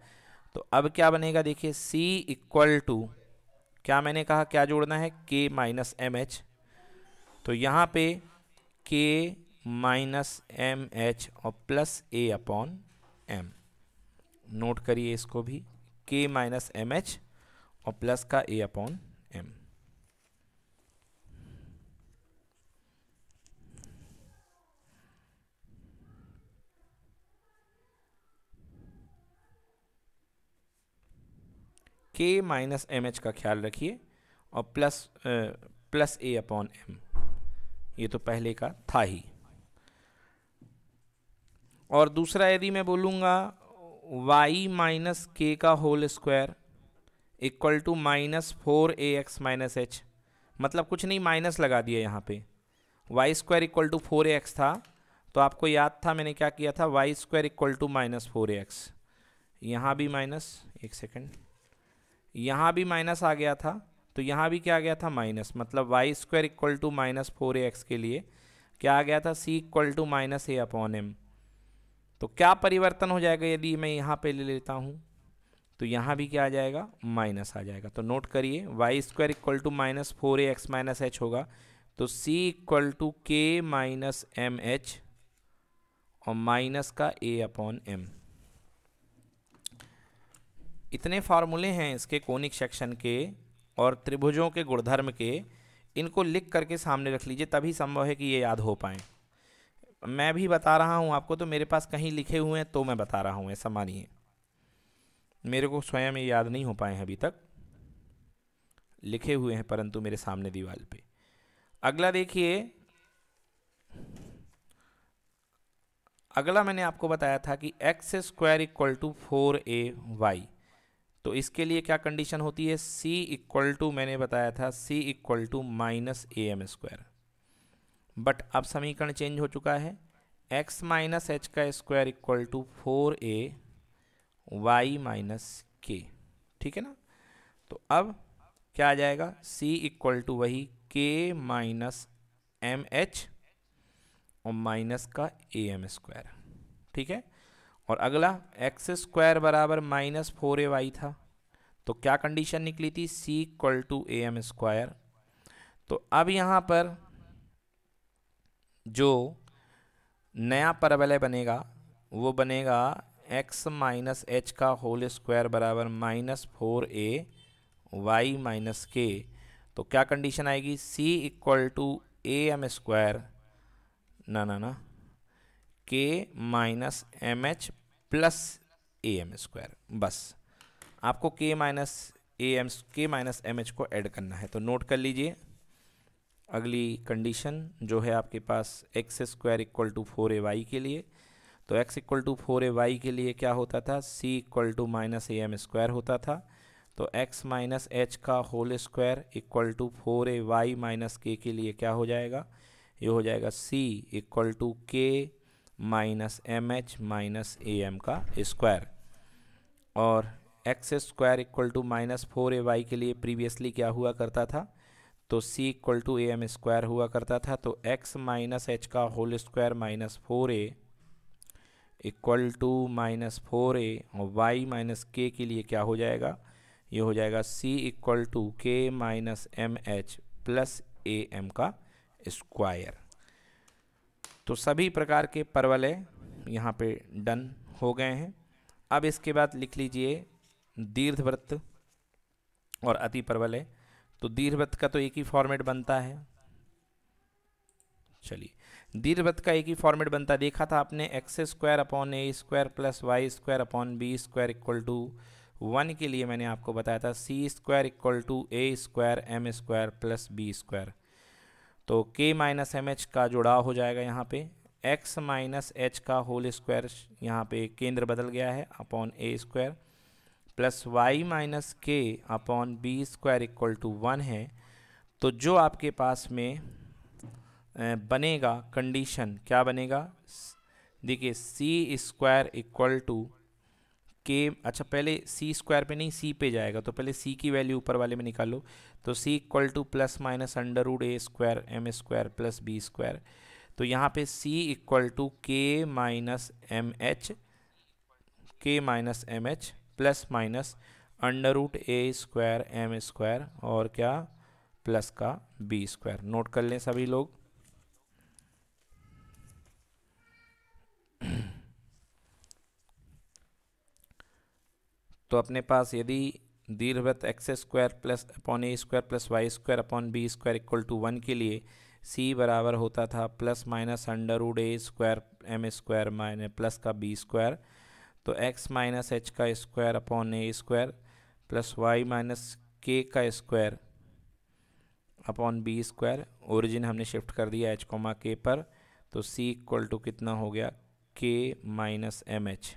तो अब क्या बनेगा देखिए c इक्वल टू क्या मैंने कहा क्या जोड़ना है k माइनस एम एच तो यहाँ पे k माइनस एम एच और plus a upon m note करिए इसको भी k माइनस एम एच और प्लस का a upon k minus M h का ख्याल रखिए और प्लस आ, प्लस ए अपॉन एम ये तो पहले का था ही और दूसरा यदि मैं बोलूँगा वाई माइनस के का whole square equal to minus four a x minus h मतलब कुछ नहीं माइनस लगा दिया यहाँ पे y square equal to four a x था तो आपको याद था मैंने क्या किया था y square equal to minus four a x यहाँ भी माइनस एक सेकेंड यहाँ भी माइनस आ गया था तो यहाँ भी क्या आ गया था माइनस मतलब y square equal to minus four x के लिए क्या आ गया था सी equal to minus A upon m तो क्या परिवर्तन हो जाएगा यदि मैं यहाँ पे ले लेता हूँ तो यहाँ भी क्या आ जाएगा माइनस आ जाएगा तो नोट करिए y square equal to minus four a x minus h होगा तो सी इक्वल टू के माइनस एम एच और माइनस का ए अपॉन एम इतने फार्मूले हैं इसके कोनिक सेक्शन के और त्रिभुजों के गुणधर्म के इनको लिख करके सामने रख लीजिए तभी संभव है कि ये याद हो पाएँ मैं भी बता रहा हूँ आपको तो मेरे पास कहीं लिखे हुए हैं तो मैं बता रहा हूँ ऐसा मानिए मेरे को स्वयं ये याद नहीं हो पाए हैं अभी तक लिखे हुए हैं परंतु मेरे सामने दीवार पे अगला देखिए अगला मैंने आपको बताया था कि x square equal to four A y तो इसके लिए क्या कंडीशन होती है c इक्वल टू मैंने बताया था c equal to minus A M square but अब समीकरण चेंज हो चुका है x माइनस एच का square equal to four A Y minus K ठीक है ना तो अब क्या आ जाएगा c इक्वल टू वही k माइनस एम एच और माइनस का ए एम स्क्वायर ठीक है और अगला एक्स स्क्वायर बराबर माइनस फोर ए वाई था तो क्या कंडीशन निकली थी C equal to A M square तो अब यहाँ पर जो नया परवलय बनेगा वो बनेगा x माइनस एच का होल स्क्वायर बराबर माइनस फोर ए वाई माइनस के तो क्या कंडीशन आएगी c equal to A M square ना ना ना K minus M H plus A M square बस आपको के माइनस ए M K minus M H को ऐड करना है तो नोट कर लीजिए अगली कंडीशन जो है आपके पास x square equal to four A Y के लिए तो X equal to four A Y के लिए क्या होता था सी equal to minus A M square होता था तो एक्स माइनस एच का whole square equal to four A Y minus K के लिए क्या हो जाएगा ये हो जाएगा सी इक्वल टू के minus M H minus A M का स्क्वायर और x square equal to minus four A Y के लिए प्रीवियसली क्या हुआ करता था तो सी equal to A M square हुआ करता था तो एक्स माइनस एच का whole square minus four A equal to minus four A और वाई माइनस के के लिए क्या हो जाएगा ये हो जाएगा सी इक्वल टू के minus M H plus A M का स्क्वायर तो सभी प्रकार के परवलय यहाँ पे डन हो गए हैं अब इसके बाद लिख लीजिए दीर्घवृत्त और अति परवलय तो दीर्घवृत्त का तो एक ही फॉर्मेट बनता है चलिए दीर्घवृत्त का एक ही फॉर्मेट बनता है देखा था आपने X square upon A square plus Y square upon B square equal to one के लिए मैंने आपको बताया था सी square equal to A square M square plus B square तो k माइनस एम का जुड़ाव हो जाएगा यहाँ पे x माइनस एच का होल स्क्वायर यहाँ पे केंद्र बदल गया है upon A square plus Y minus K upon B square equal to one है तो जो आपके पास में बनेगा कंडीशन क्या बनेगा देखिए सी स्क्वायर इक्वल टू के अच्छा पहले सी स्क्वायर पे नहीं सी पे जाएगा तो पहले सी की वैल्यू ऊपर वाले में निकालो तो सी equal to plus minus under root A square M square plus B square तो यहाँ पे सी इक्वल टू के minus M H K minus M H plus minus under root ए स्क्वायर एम स्क्वायर और क्या प्लस का B square note कर लें सभी लोग तो अपने पास यदि दीर्घवृत्त X square plus upon A square plus Y square upon B square equal to one के लिए सी बराबर होता था plus minus under root A square M square minus plus का बी स्क्वायर तो एक्स माइनस एच का स्क्वायर अपॉन ए square plus Y minus के का square upon B square origin हमने शिफ्ट कर दिया एच कोमा के पर तो सी इक्वल टू कितना हो गया K minus M H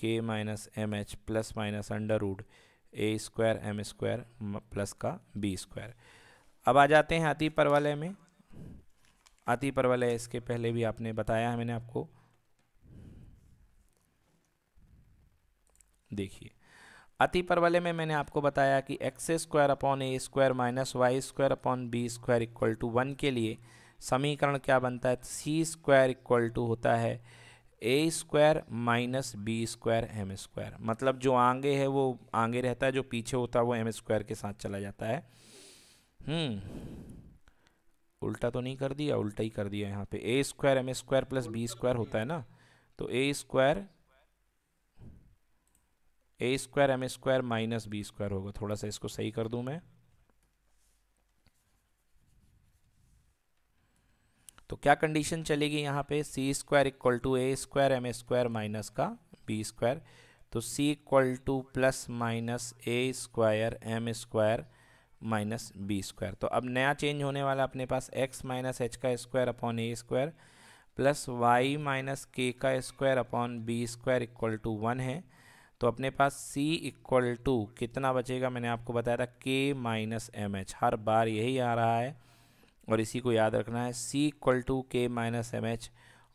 K minus M H plus minus under root A square M square plus का बी स्क्वायर अब आ जाते हैं अति परवलय में अति परवलय इसके पहले भी आपने बताया है मैंने आपको देखिए अति परवलय में मैंने आपको बताया कि x square upon A square minus Y square upon B square equal to one के लिए समीकरण क्या बनता है सी स्क्वायर इक्वल टू होता है A square minus B square M square मतलब जो आगे है वो आगे रहता है जो पीछे होता है वो एम स्क्वायर के साथ चला जाता है हम्म उल्टा तो नहीं कर दिया उल्टा ही कर दिया यहाँ पे A square M square plus B square होता है ना तो A square A square M square minus B square होगा थोड़ा सा इसको सही कर दूँ मैं तो क्या कंडीशन चलेगी यहाँ पे C square equal to A square M square minus का बी स्क्वायर तो सी equal to plus minus A square M square minus B square तो अब नया चेंज होने वाला अपने पास एक्स माइनस एच का स्क्वायर अपॉन ए स्क्वायर प्लस वाई माइनस के का square upon B square equal to one है तो अपने पास c इक्वल टू कितना बचेगा मैंने आपको बताया था k माइनस एम एच हर बार यही आ रहा है और इसी को याद रखना है सी इक्वल टू के माइनस एम एच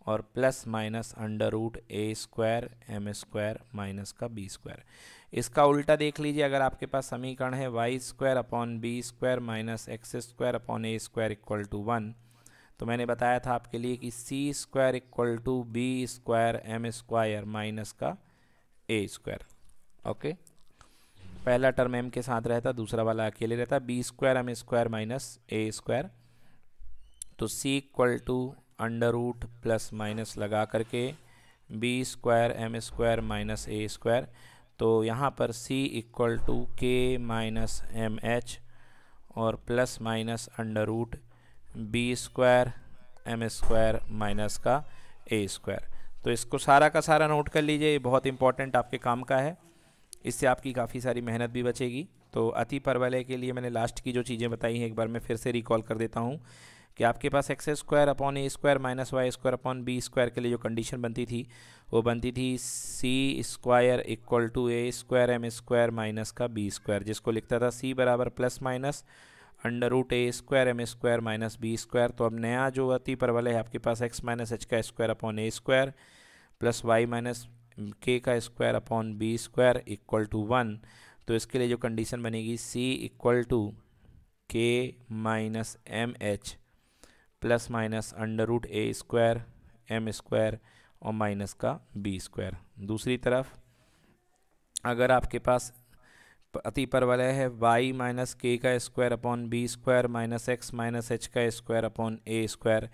और प्लस माइनस अंडर रूट ए स्क्वायर एम स्क्वायर माइनस का बी स्क्वायर इसका उल्टा देख लीजिए अगर आपके पास समीकरण है Y square upon B square minus x square upon A square equal to one तो मैंने बताया था आपके लिए कि C square equal to B square M square minus का ए स्क्वायर ओके पहला टर्म एम के साथ रहता दूसरा वाला अकेले रहता B square M square minus ए स्क्वायर तो c equal to under root plus minus लगा करके B square M square minus ए स्क्वायर तो यहाँ पर c इक्वल टू के माइनस एम एच और plus minus under root B square M square minus का A square तो इसको सारा का सारा नोट कर लीजिए ये बहुत इंपॉर्टेंट आपके काम का है इससे आपकी काफ़ी सारी मेहनत भी बचेगी तो अति परवलय के लिए मैंने लास्ट की जो चीज़ें बताई हैं एक बार मैं फिर से रिकॉल कर देता हूँ कि आपके पास एक्स स्क्वायर अपॉन ए square minus Y square upon B square के लिए जो कंडीशन बनती थी वो बनती थी सी square equal to A square M square minus का बी स्क्वायर जिसको लिखता था सी बराबर प्लस माइनस अंडर रूट ए square M square minus B square तो अब नया जो अति परवल है आपके पास एक्स माइनस एच का स्क्वायर अपॉन ए स्क्वायर प्लस वाई माइनस के का square upon B square equal to one तो इसके लिए जो कंडीशन बनेगी सी इक्वल टू के minus M H plus minus under root ए स्क्वायर एम स्क्वायर और माइनस का बी स्क्वायर दूसरी तरफ अगर आपके पास अति परवलय है वाई माइनस के का square upon B square minus X minus H का स्क्वायर अपॉन ए स्क्वायर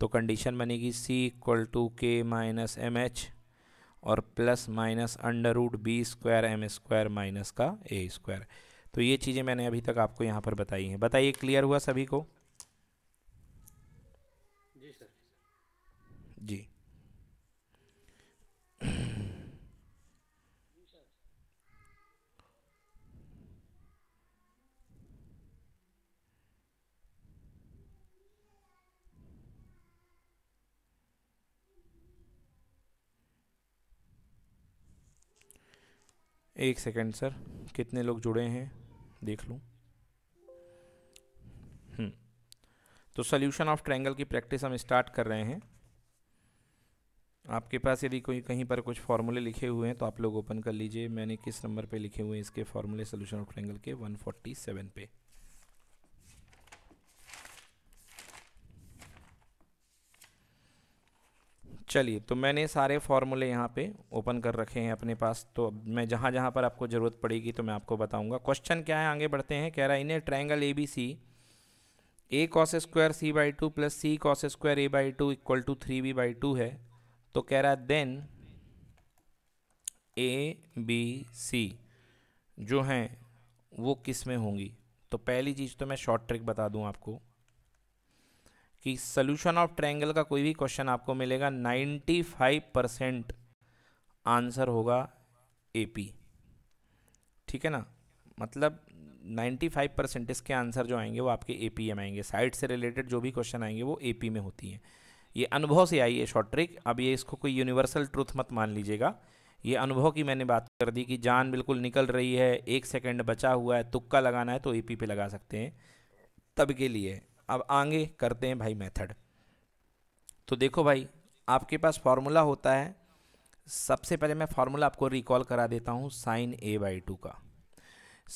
तो कंडीशन बनेगी सी इक्वल टू के माइनस एम एच और plus minus under root B square M square minus का ए स्क्वायर तो ये चीज़ें मैंने अभी तक आपको यहाँ पर बताई हैं बताइए क्लियर हुआ सभी को एक सेकंड सर कितने लोग जुड़े हैं देख लूँ हम्म। तो सोल्यूशन ऑफ ट्रायंगल की प्रैक्टिस हम स्टार्ट कर रहे हैं आपके पास यदि कोई कहीं पर कुछ फॉर्मूले लिखे हुए हैं तो आप लोग ओपन कर लीजिए मैंने किस नंबर पे लिखे हुए हैं इसके फॉर्मूले सोल्यूशन ऑफ ट्रायंगल के 147 पे चलिए तो मैंने सारे फॉर्मूले यहाँ पे ओपन कर रखे हैं अपने पास तो मैं जहाँ जहाँ पर आपको ज़रूरत पड़ेगी तो मैं आपको बताऊँगा क्वेश्चन क्या है आगे बढ़ते हैं कह रहा है इन्हें triangle A B C A cos square C by two plus C cos square A by two equal to three B by two है तो कह रहा है देन ए बी सी जो हैं वो किस में होंगी तो पहली चीज़ तो मैं शॉर्ट ट्रिक बता दूँ आपको कि सोल्यूशन ऑफ ट्रायंगल का कोई भी क्वेश्चन आपको मिलेगा 95 परसेंट आंसर होगा एपी ठीक है ना मतलब 95 परसेंट इसके आंसर जो आएंगे वो आपके एपी में आएंगे साइड से रिलेटेड जो भी क्वेश्चन आएंगे वो एपी में होती हैं ये अनुभव से आई है शॉर्ट ट्रिक अब ये इसको कोई यूनिवर्सल ट्रूथ मत मान लीजिएगा ये अनुभव की मैंने बात कर दी कि जान बिल्कुल निकल रही है एक सेकंड बचा हुआ है तुक्का लगाना है तो एपी पे लगा सकते हैं तब के लिए अब आगे करते हैं भाई मेथड तो देखो भाई आपके पास फार्मूला होता है सबसे पहले मैं फार्मूला आपको रिकॉल करा देता हूँ साइन ए बाई टू का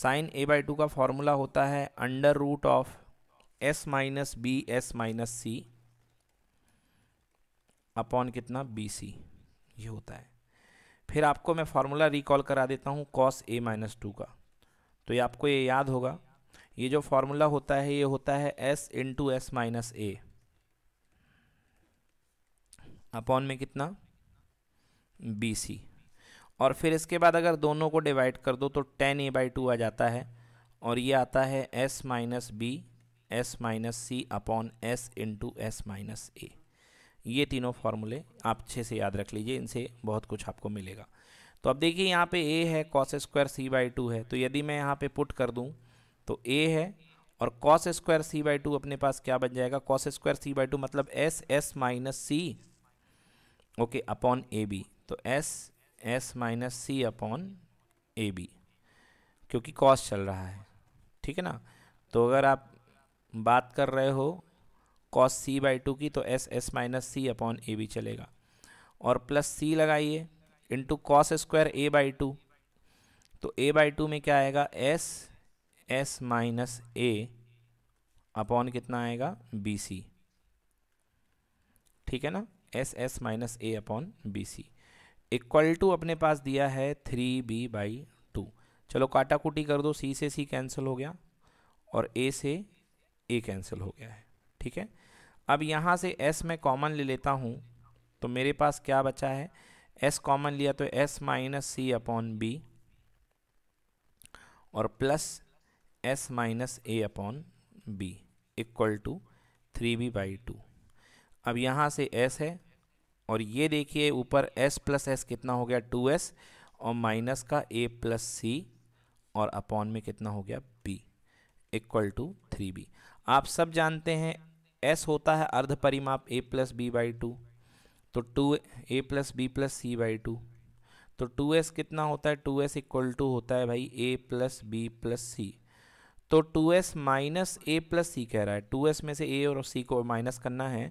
साइन ए बाई टू का फार्मूला होता है under root of S minus B S minus C upon कितना बी सी ये होता है फिर आपको मैं फार्मूला रिकॉल करा देता हूँ कॉस ए माइनस टू का तो ये आपको ये याद होगा ये जो फॉर्मूला होता है ये होता है एस इंटू एस माइनस ए अपॉन में कितना बी सी और फिर इसके बाद अगर दोनों को डिवाइड कर दो तो टेन ए बाई टू आ जाता है और ये आता है S minus B S minus C upon S into S minus A ये तीनों फॉर्मूले आप अच्छे से याद रख लीजिए इनसे बहुत कुछ आपको मिलेगा तो अब देखिए यहाँ पे ए है cos square C by two है तो यदि मैं यहाँ पे पुट कर दूँ तो ए है और cos square C by two अपने पास क्या बन जाएगा cos square C by two मतलब S S minus C okay upon A B तो S S minus C upon A B क्योंकि कॉस चल रहा है ठीक है ना तो अगर आप बात कर रहे हो कॉस सी बाई टू की तो S S minus C upon A B चलेगा और प्लस सी लगाइए into cos square A by two तो ए बाई टू में क्या आएगा एस एस माइनस ए अपॉन कितना आएगा बी सी ठीक है ना S S minus A upon B C equal to अपने पास दिया है थ्री बी बाई टू चलो काटाकुटी कर दो सी से सी कैंसिल हो गया और ए से ए कैंसिल हो गया है ठीक है अब यहाँ से एस मैं कॉमन ले लेता हूँ तो मेरे पास क्या बचा है एस कॉमन लिया तो S minus C upon B और plus S minus A upon B equal to three B by two अब यहाँ से एस है और ये देखिए ऊपर एस प्लस एस कितना हो गया टू एस और माइनस का ए प्लस सी और अपॉन में कितना हो गया B equal to three B आप सब जानते हैं एस होता है अर्ध परिमाप A plus B by two तो two A plus B plus C by two तो टू एस कितना होता है टू एस इक्वल टू होता है भाई ए प्लस बी प्लस सी तो 2s S minus A plus C कह रहा है 2s में से ए और सी को माइनस करना है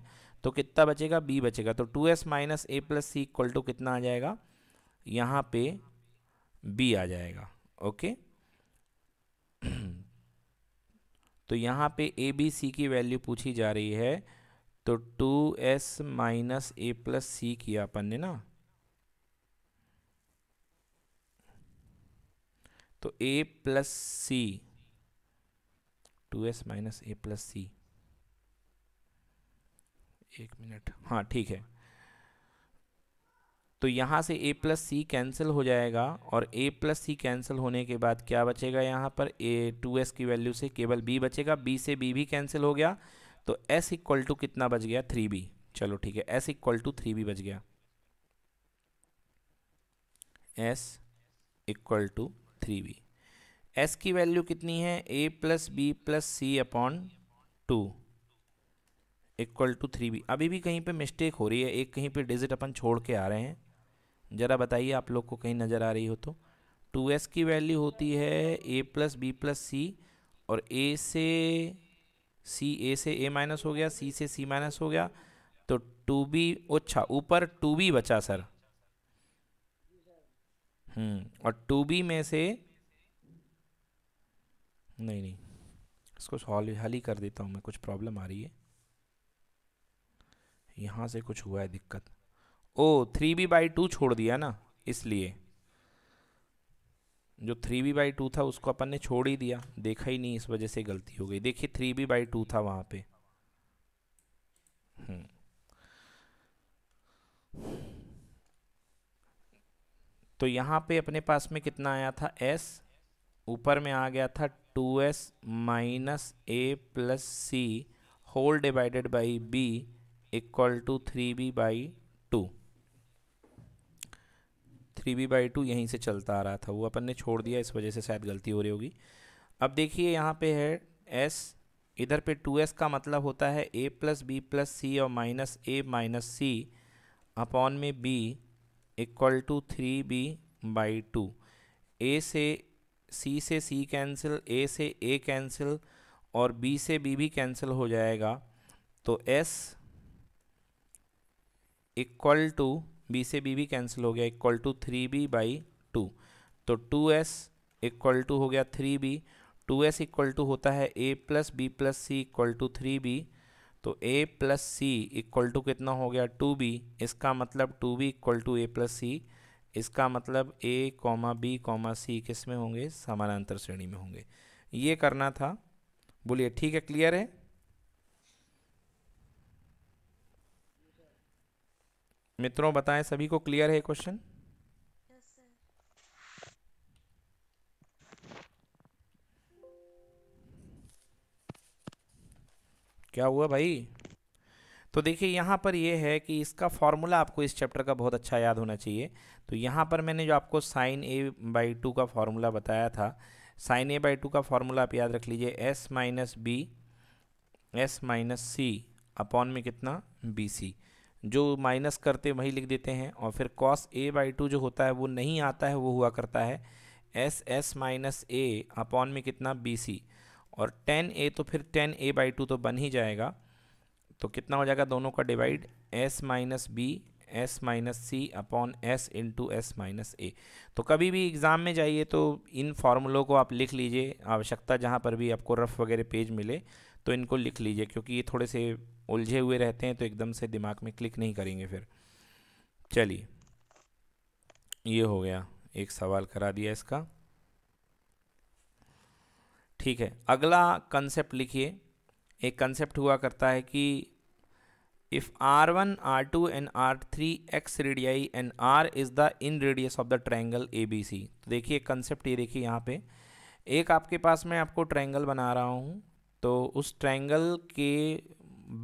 तो कितना बचेगा बी बचेगा तो 2s S minus A plus C equal to कितना आ जाएगा यहाँ पे बी आ जाएगा ओके तो यहाँ पे ए बी सी की वैल्यू पूछी जा रही है तो 2s S minus A plus C किया अपन ने ना तो a plus C two S minus A plus C एक मिनट हाँ ठीक है तो यहाँ से a प्लस सी कैंसिल हो जाएगा और a प्लस सी कैंसिल होने के बाद क्या बचेगा यहाँ पर ए टू एस की वैल्यू से केवल b बचेगा b से b भी कैंसिल हो गया तो s इक्वल टू कितना बच गया थ्री बी चलो ठीक है s equal to three B बच गया s equal to three B S की वैल्यू कितनी है A plus B plus C upon two equal to three B अभी भी कहीं पे मिस्टेक हो रही है एक कहीं पे डिजिट अपन छोड़ के आ रहे हैं ज़रा बताइए आप लोग को कहीं नज़र आ रही हो तो टू एस की वैल्यू होती है ए प्लस बी प्लस सी और ए से सी ए से ए माइनस हो गया सी से सी माइनस हो गया तो टू बी अच्छा ऊपर टू बी बचा सर हम्म और टू बी में से नहीं नहीं इसको हॉल हल ही कर देता हूँ मैं कुछ प्रॉब्लम आ रही है यहाँ से कुछ हुआ है दिक्कत ओ थ्री बी बाई टू छोड़ दिया ना इसलिए जो थ्री बी बाई टू था उसको अपन ने छोड़ ही दिया देखा ही नहीं इस वजह से गलती हो गई देखिए थ्री बी बाई टू था वहाँ पे हम्म। तो यहाँ पे अपने पास में कितना आया था एस ऊपर में आ गया था two S minus A plus C whole divided by B equal to three B by two three B by two यहीं से चलता आ रहा था वो अपन ने छोड़ दिया इस वजह से शायद गलती हो रही होगी अब देखिए यहाँ पे है एस इधर पे टू एस का मतलब होता है ए प्लस बी प्लस सी और minus A minus C upon में B equal to three B by two A से सी से सी कैंसिल ए से ए कैंसिल और बी से बी भी कैंसिल हो जाएगा तो एस इक्वल टू बी से बी भी कैंसिल हो गया equal to three B by two तो टू एस इक्वल टू हो गया three B two S equal to होता है A plus B plus C equal to three B तो A plus C equal to कितना हो गया टू बी इसका मतलब two B equal to A plus C इसका मतलब A comma B comma C किस में होंगे समानांतर श्रेणी में होंगे ये करना था बोलिए ठीक है क्लियर है मित्रों बताएं सभी को क्लियर है क्वेश्चन क्या हुआ भाई तो देखिए यहाँ पर ये है कि इसका फार्मूला आपको इस चैप्टर का बहुत अच्छा याद होना चाहिए तो यहाँ पर मैंने जो आपको साइन ए बाई टू का फार्मूला बताया था साइन ए बाई टू का फार्मूला आप याद रख लीजिए S minus B S minus C upon में कितना बी सी जो माइनस करते वही लिख देते हैं और फिर कॉस ए बाई टू जो होता है वो नहीं आता है वो हुआ करता है एस एस माइनस ए अपॉन में कितना बी सी और टेन ए तो फिर टेन ए बाई टू तो बन ही जाएगा तो कितना हो जाएगा दोनों का divide S minus B S minus C upon S into S minus A तो कभी भी एग्ज़ाम में जाइए तो इन फार्मूलों को आप लिख लीजिए आवश्यकता जहाँ पर भी आपको रफ़ वगैरह पेज मिले तो इनको लिख लीजिए क्योंकि ये थोड़े से उलझे हुए रहते हैं तो एकदम से दिमाग में क्लिक नहीं करेंगे फिर चलिए ये हो गया एक सवाल करा दिया इसका ठीक है अगला कंसेप्ट लिखिए एक कंसेप्ट हुआ करता है कि if R one R two and R three ex radii and R is the in radius of the triangle A B C तो देखिए कंसेप्ट ये देखिए यहाँ पे एक आपके पास मैं आपको ट्रैंगल बना रहा हूँ तो उस ट्रैंगल के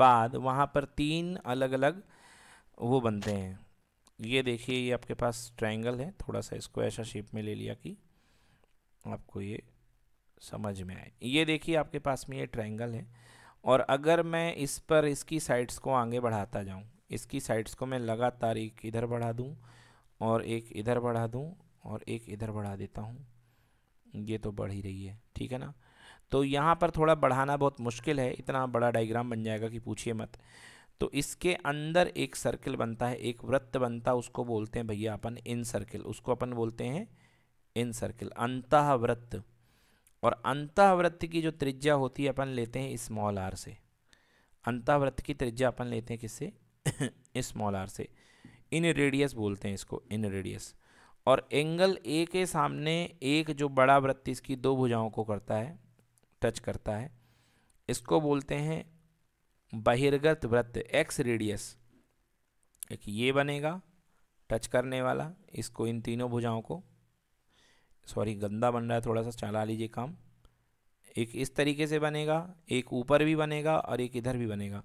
बाद वहाँ पर तीन अलग अलग वो बनते हैं ये देखिए ये आपके पास ट्रैंगल है थोड़ा सा इसको ऐसा शेप में ले लिया कि आपको ये समझ में आए ये देखिए आपके पास में ये ट्रैंगल है और अगर मैं इस पर इसकी साइड्स को आगे बढ़ाता जाऊँ इसकी साइड्स को मैं लगातार एक इधर बढ़ा दूँ और एक इधर बढ़ा दूँ और एक इधर बढ़ा देता हूँ ये तो बढ़ ही रही है ठीक है ना तो यहाँ पर थोड़ा बढ़ाना बहुत मुश्किल है इतना बड़ा डायग्राम बन जाएगा कि पूछिए मत तो इसके अंदर एक सर्किल बनता है एक वृत्त बनता है उसको बोलते हैं भैया अपन इन सर्किल उसको अपन बोलते हैं इन सर्किल अंतः वृत्त और अंतावृत्त की जो त्रिज्या होती है अपन लेते हैं स्मॉल आर से अंतावृत्त की त्रिज्या अपन लेते हैं किससे स्मॉल आर से इन रेडियस बोलते हैं इसको इन रेडियस और एंगल ए के सामने एक जो बड़ा वृत्त इसकी दो भुजाओं को करता है टच करता है इसको बोलते हैं बहिर्गत वृत्त एक्स रेडियस एक ये बनेगा टच करने वाला इसको इन तीनों भुजाओं को सॉरी गंदा बन रहा है थोड़ा सा चला लीजिए काम एक इस तरीके से बनेगा एक ऊपर भी बनेगा और एक इधर भी बनेगा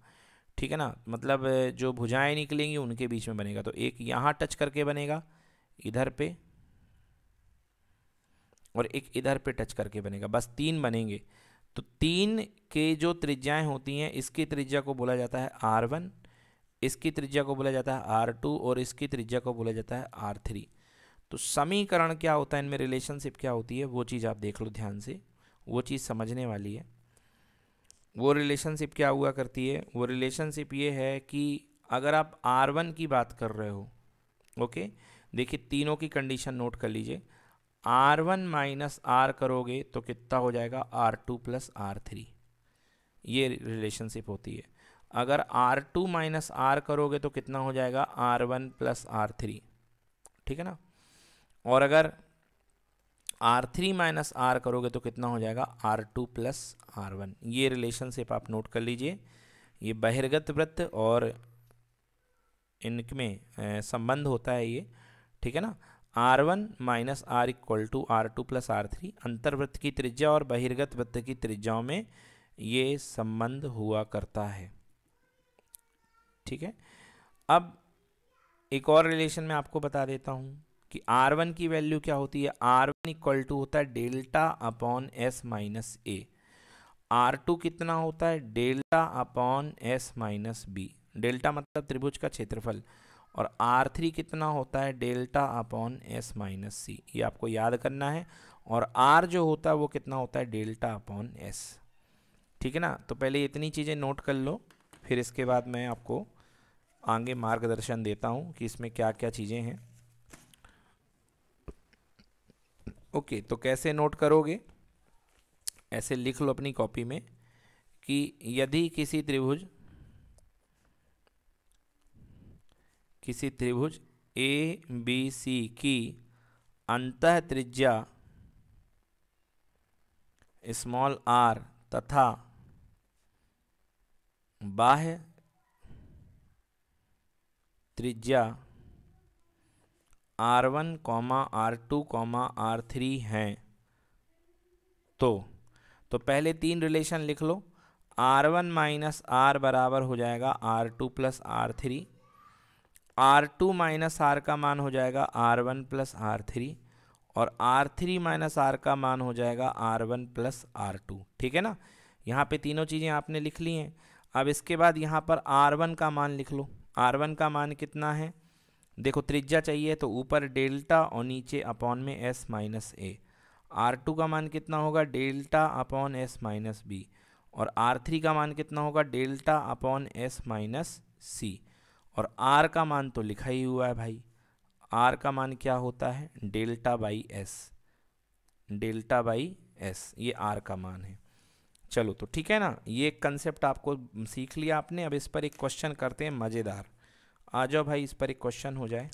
ठीक है ना मतलब जो भुजाएं निकलेंगी उनके बीच में बनेगा तो एक यहाँ टच करके बनेगा इधर पे और एक इधर पे टच करके बनेगा बस तीन बनेंगे तो तीन के जो त्रिज्याएँ होती हैं इसकी त्रिज्या को बोला जाता है आर वन इसकी त्रिज्या को बोला जाता है आर टू और इसकी त्रिज्या को बोला जाता है आर थ्री तो समीकरण क्या होता है इनमें रिलेशनशिप क्या होती है वो चीज़ आप देख लो ध्यान से वो चीज़ समझने वाली है वो रिलेशनशिप क्या हुआ करती है वो रिलेशनशिप ये है कि अगर आप आर वन की बात कर रहे हो ओके देखिए तीनों की कंडीशन नोट कर लीजिए आर वन माइनस आर करोगे तो कितना हो जाएगा R two plus R three ये रिलेशनशिप होती है अगर आर टू माइनस आर करोगे तो कितना हो जाएगा R one plus R three ठीक है ना और अगर आर थ्री माइनस आर करोगे तो कितना हो जाएगा R two plus R one ये रिलेशनशिप आप नोट कर लीजिए ये बहिर्गत वृत्त और इनमें संबंध होता है ये ठीक है ना R one minus R equal to R two plus R three अंतर्वृत्त की त्रिज्या और बहिर्गत वृत्त की त्रिज्याओं में ये संबंध हुआ करता है ठीक है अब एक और रिलेशन मैं आपको बता देता हूँ कि आर वन की वैल्यू क्या होती है आर वन इक्वल टू होता है delta upon S minus A R two कितना होता है delta upon S minus B delta मतलब त्रिभुज का क्षेत्रफल और आर थ्री कितना होता है delta upon S minus C ये आपको याद करना है और आर जो होता है वो कितना होता है डेल्टा अपॉन एस ठीक है ना तो पहले इतनी चीज़ें नोट कर लो फिर इसके बाद मैं आपको आगे मार्गदर्शन देता हूँ कि इसमें क्या क्या चीज़ें हैं ओके तो कैसे नोट करोगे ऐसे लिख लो अपनी कॉपी में कि यदि किसी त्रिभुज किसी त्रिभुज ए बी सी की अंतः त्रिज्या स्मॉल आर तथा बाह्य त्रिज्या R one comma R two comma R three हैं तो तो पहले तीन रिलेशन लिख लो आर वन माइनस आर बराबर हो जाएगा R two plus R three R two minus R का मान हो जाएगा R one plus R three और आर थ्री माइनस आर का मान हो जाएगा R one plus R two ठीक है ना यहाँ पे तीनों चीज़ें आपने लिख ली हैं अब इसके बाद यहाँ पर आर वन का मान लिख लो आर वन का मान कितना है देखो त्रिज्या चाहिए तो ऊपर डेल्टा और नीचे अपॉन में S minus A R two का मान कितना होगा delta upon S minus B और आर थ्री का मान कितना होगा delta upon S minus C और आर का मान तो लिखा ही हुआ है भाई आर का मान क्या होता है delta by S delta by S ये आर का मान है चलो तो ठीक है ना ये कंसेप्ट आपको सीख लिया आपने अब इस पर एक क्वेश्चन करते हैं मज़ेदार आ जाओ भाई इस पर एक क्वेश्चन हो जाए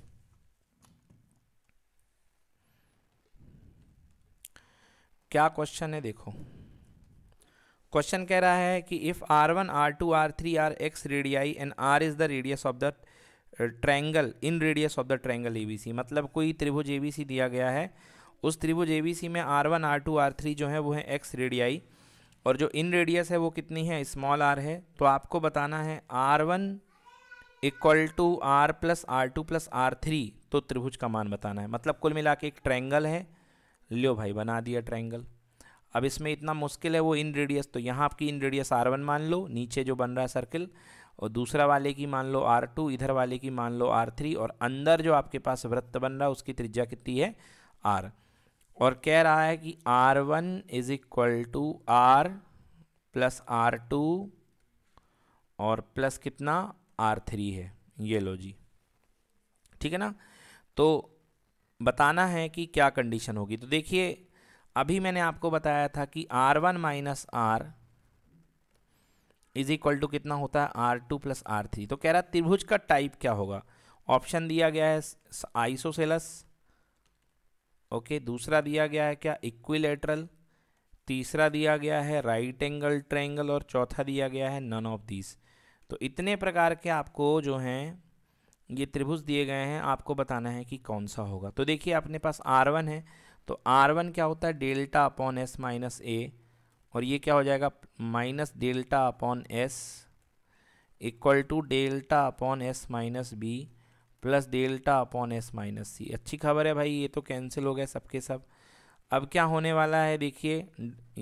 क्या क्वेश्चन है देखो क्वेश्चन कह रहा है कि if R one R two R three R ex radii and R is the radius of the triangle in radius of the triangle A मतलब कोई त्रिभुज ए दिया गया है उस त्रिभुज ए में R one R two R three जो है वो है एक्स रेडियाई और जो इन रेडियस है वो कितनी है स्मॉल आर है तो आपको बताना है R one equal to R plus R two plus R three तो त्रिभुज का मान बताना है मतलब कुल मिला के एक ट्रैंगल है लियो भाई बना दिया ट्रैंगल अब इसमें इतना मुश्किल है वो इन रेडियस तो यहाँ आपकी इन रेडियस आर वन मान लो नीचे जो बन रहा है सर्किल और दूसरा वाले की मान लो आर टू इधर वाले की मान लो आर थ्री और अंदर जो आपके पास वृत्त बन रहा है उसकी त्रिज्या कितनी है आर और कह रहा है कि R one is equal to R plus R two और प्लस कितना आर थ्री है ये लो जी ठीक है ना तो बताना है कि क्या कंडीशन होगी तो देखिए अभी मैंने आपको बताया था कि R one minus R is equal to कितना होता है R two plus R three तो कह रहा त्रिभुज का टाइप क्या होगा ऑप्शन दिया गया है आइसोसेलस ओके दूसरा दिया गया है क्या इक्विलेटरल तीसरा दिया गया है राइट एंगल ट्रायंगल और चौथा दिया गया है नन ऑफ दिस तो इतने प्रकार के आपको जो हैं ये त्रिभुज दिए गए हैं आपको बताना है कि कौन सा होगा तो देखिए अपने पास आर वन है तो आर वन क्या होता है delta upon S minus A और ये क्या हो जाएगा minus delta upon S equal to delta upon S minus B plus delta upon S minus C अच्छी खबर है भाई ये तो कैंसिल हो गया सबके सब अब क्या होने वाला है देखिए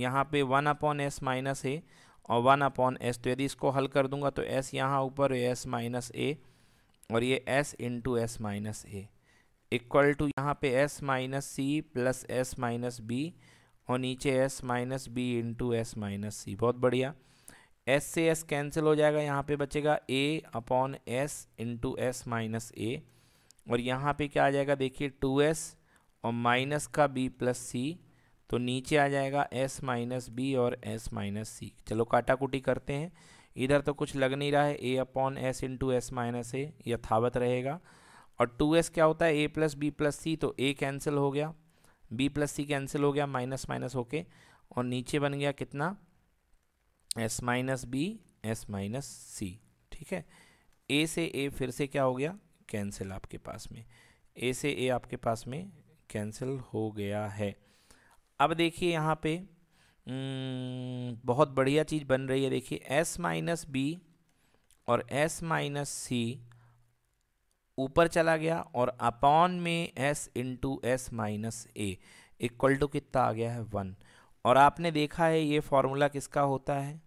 यहाँ पे one upon S minus A और वन अपॉन एस तो यदि इसको हल कर दूंगा तो एस यहाँ ऊपर एस माइनस ए और ये S into S minus A equal to यहाँ पे S minus C plus S minus B और नीचे S minus B into S minus C बहुत बढ़िया एस से एस कैंसिल हो जाएगा यहाँ पे बचेगा A upon S into S minus A और यहाँ पे क्या आ जाएगा देखिए टू एस और माइनस का बी प्लस सी तो नीचे आ जाएगा एस माइनस बी और एस माइनस सी चलो काटाकुटी करते हैं इधर तो कुछ लग नहीं रहा है A upon S into S minus A यथावत रहेगा और टू एस क्या होता है ए प्लस बी प्लस सी तो ए कैंसिल हो गया बी प्लस सी कैंसिल हो गया माइनस माइनस होके और नीचे बन गया कितना S minus B S minus C ठीक है ए से ए फिर से क्या हो गया कैंसिल आपके पास में ए से ए आपके पास में कैंसिल हो गया है अब देखिए यहाँ पे हम्म, बहुत बढ़िया चीज़ बन रही है देखिए एस माइनस बी और एस माइनस सी ऊपर चला गया और अपॉन में S into S minus A equal to कितना आ गया है वन और आपने देखा है ये फार्मूला किसका होता है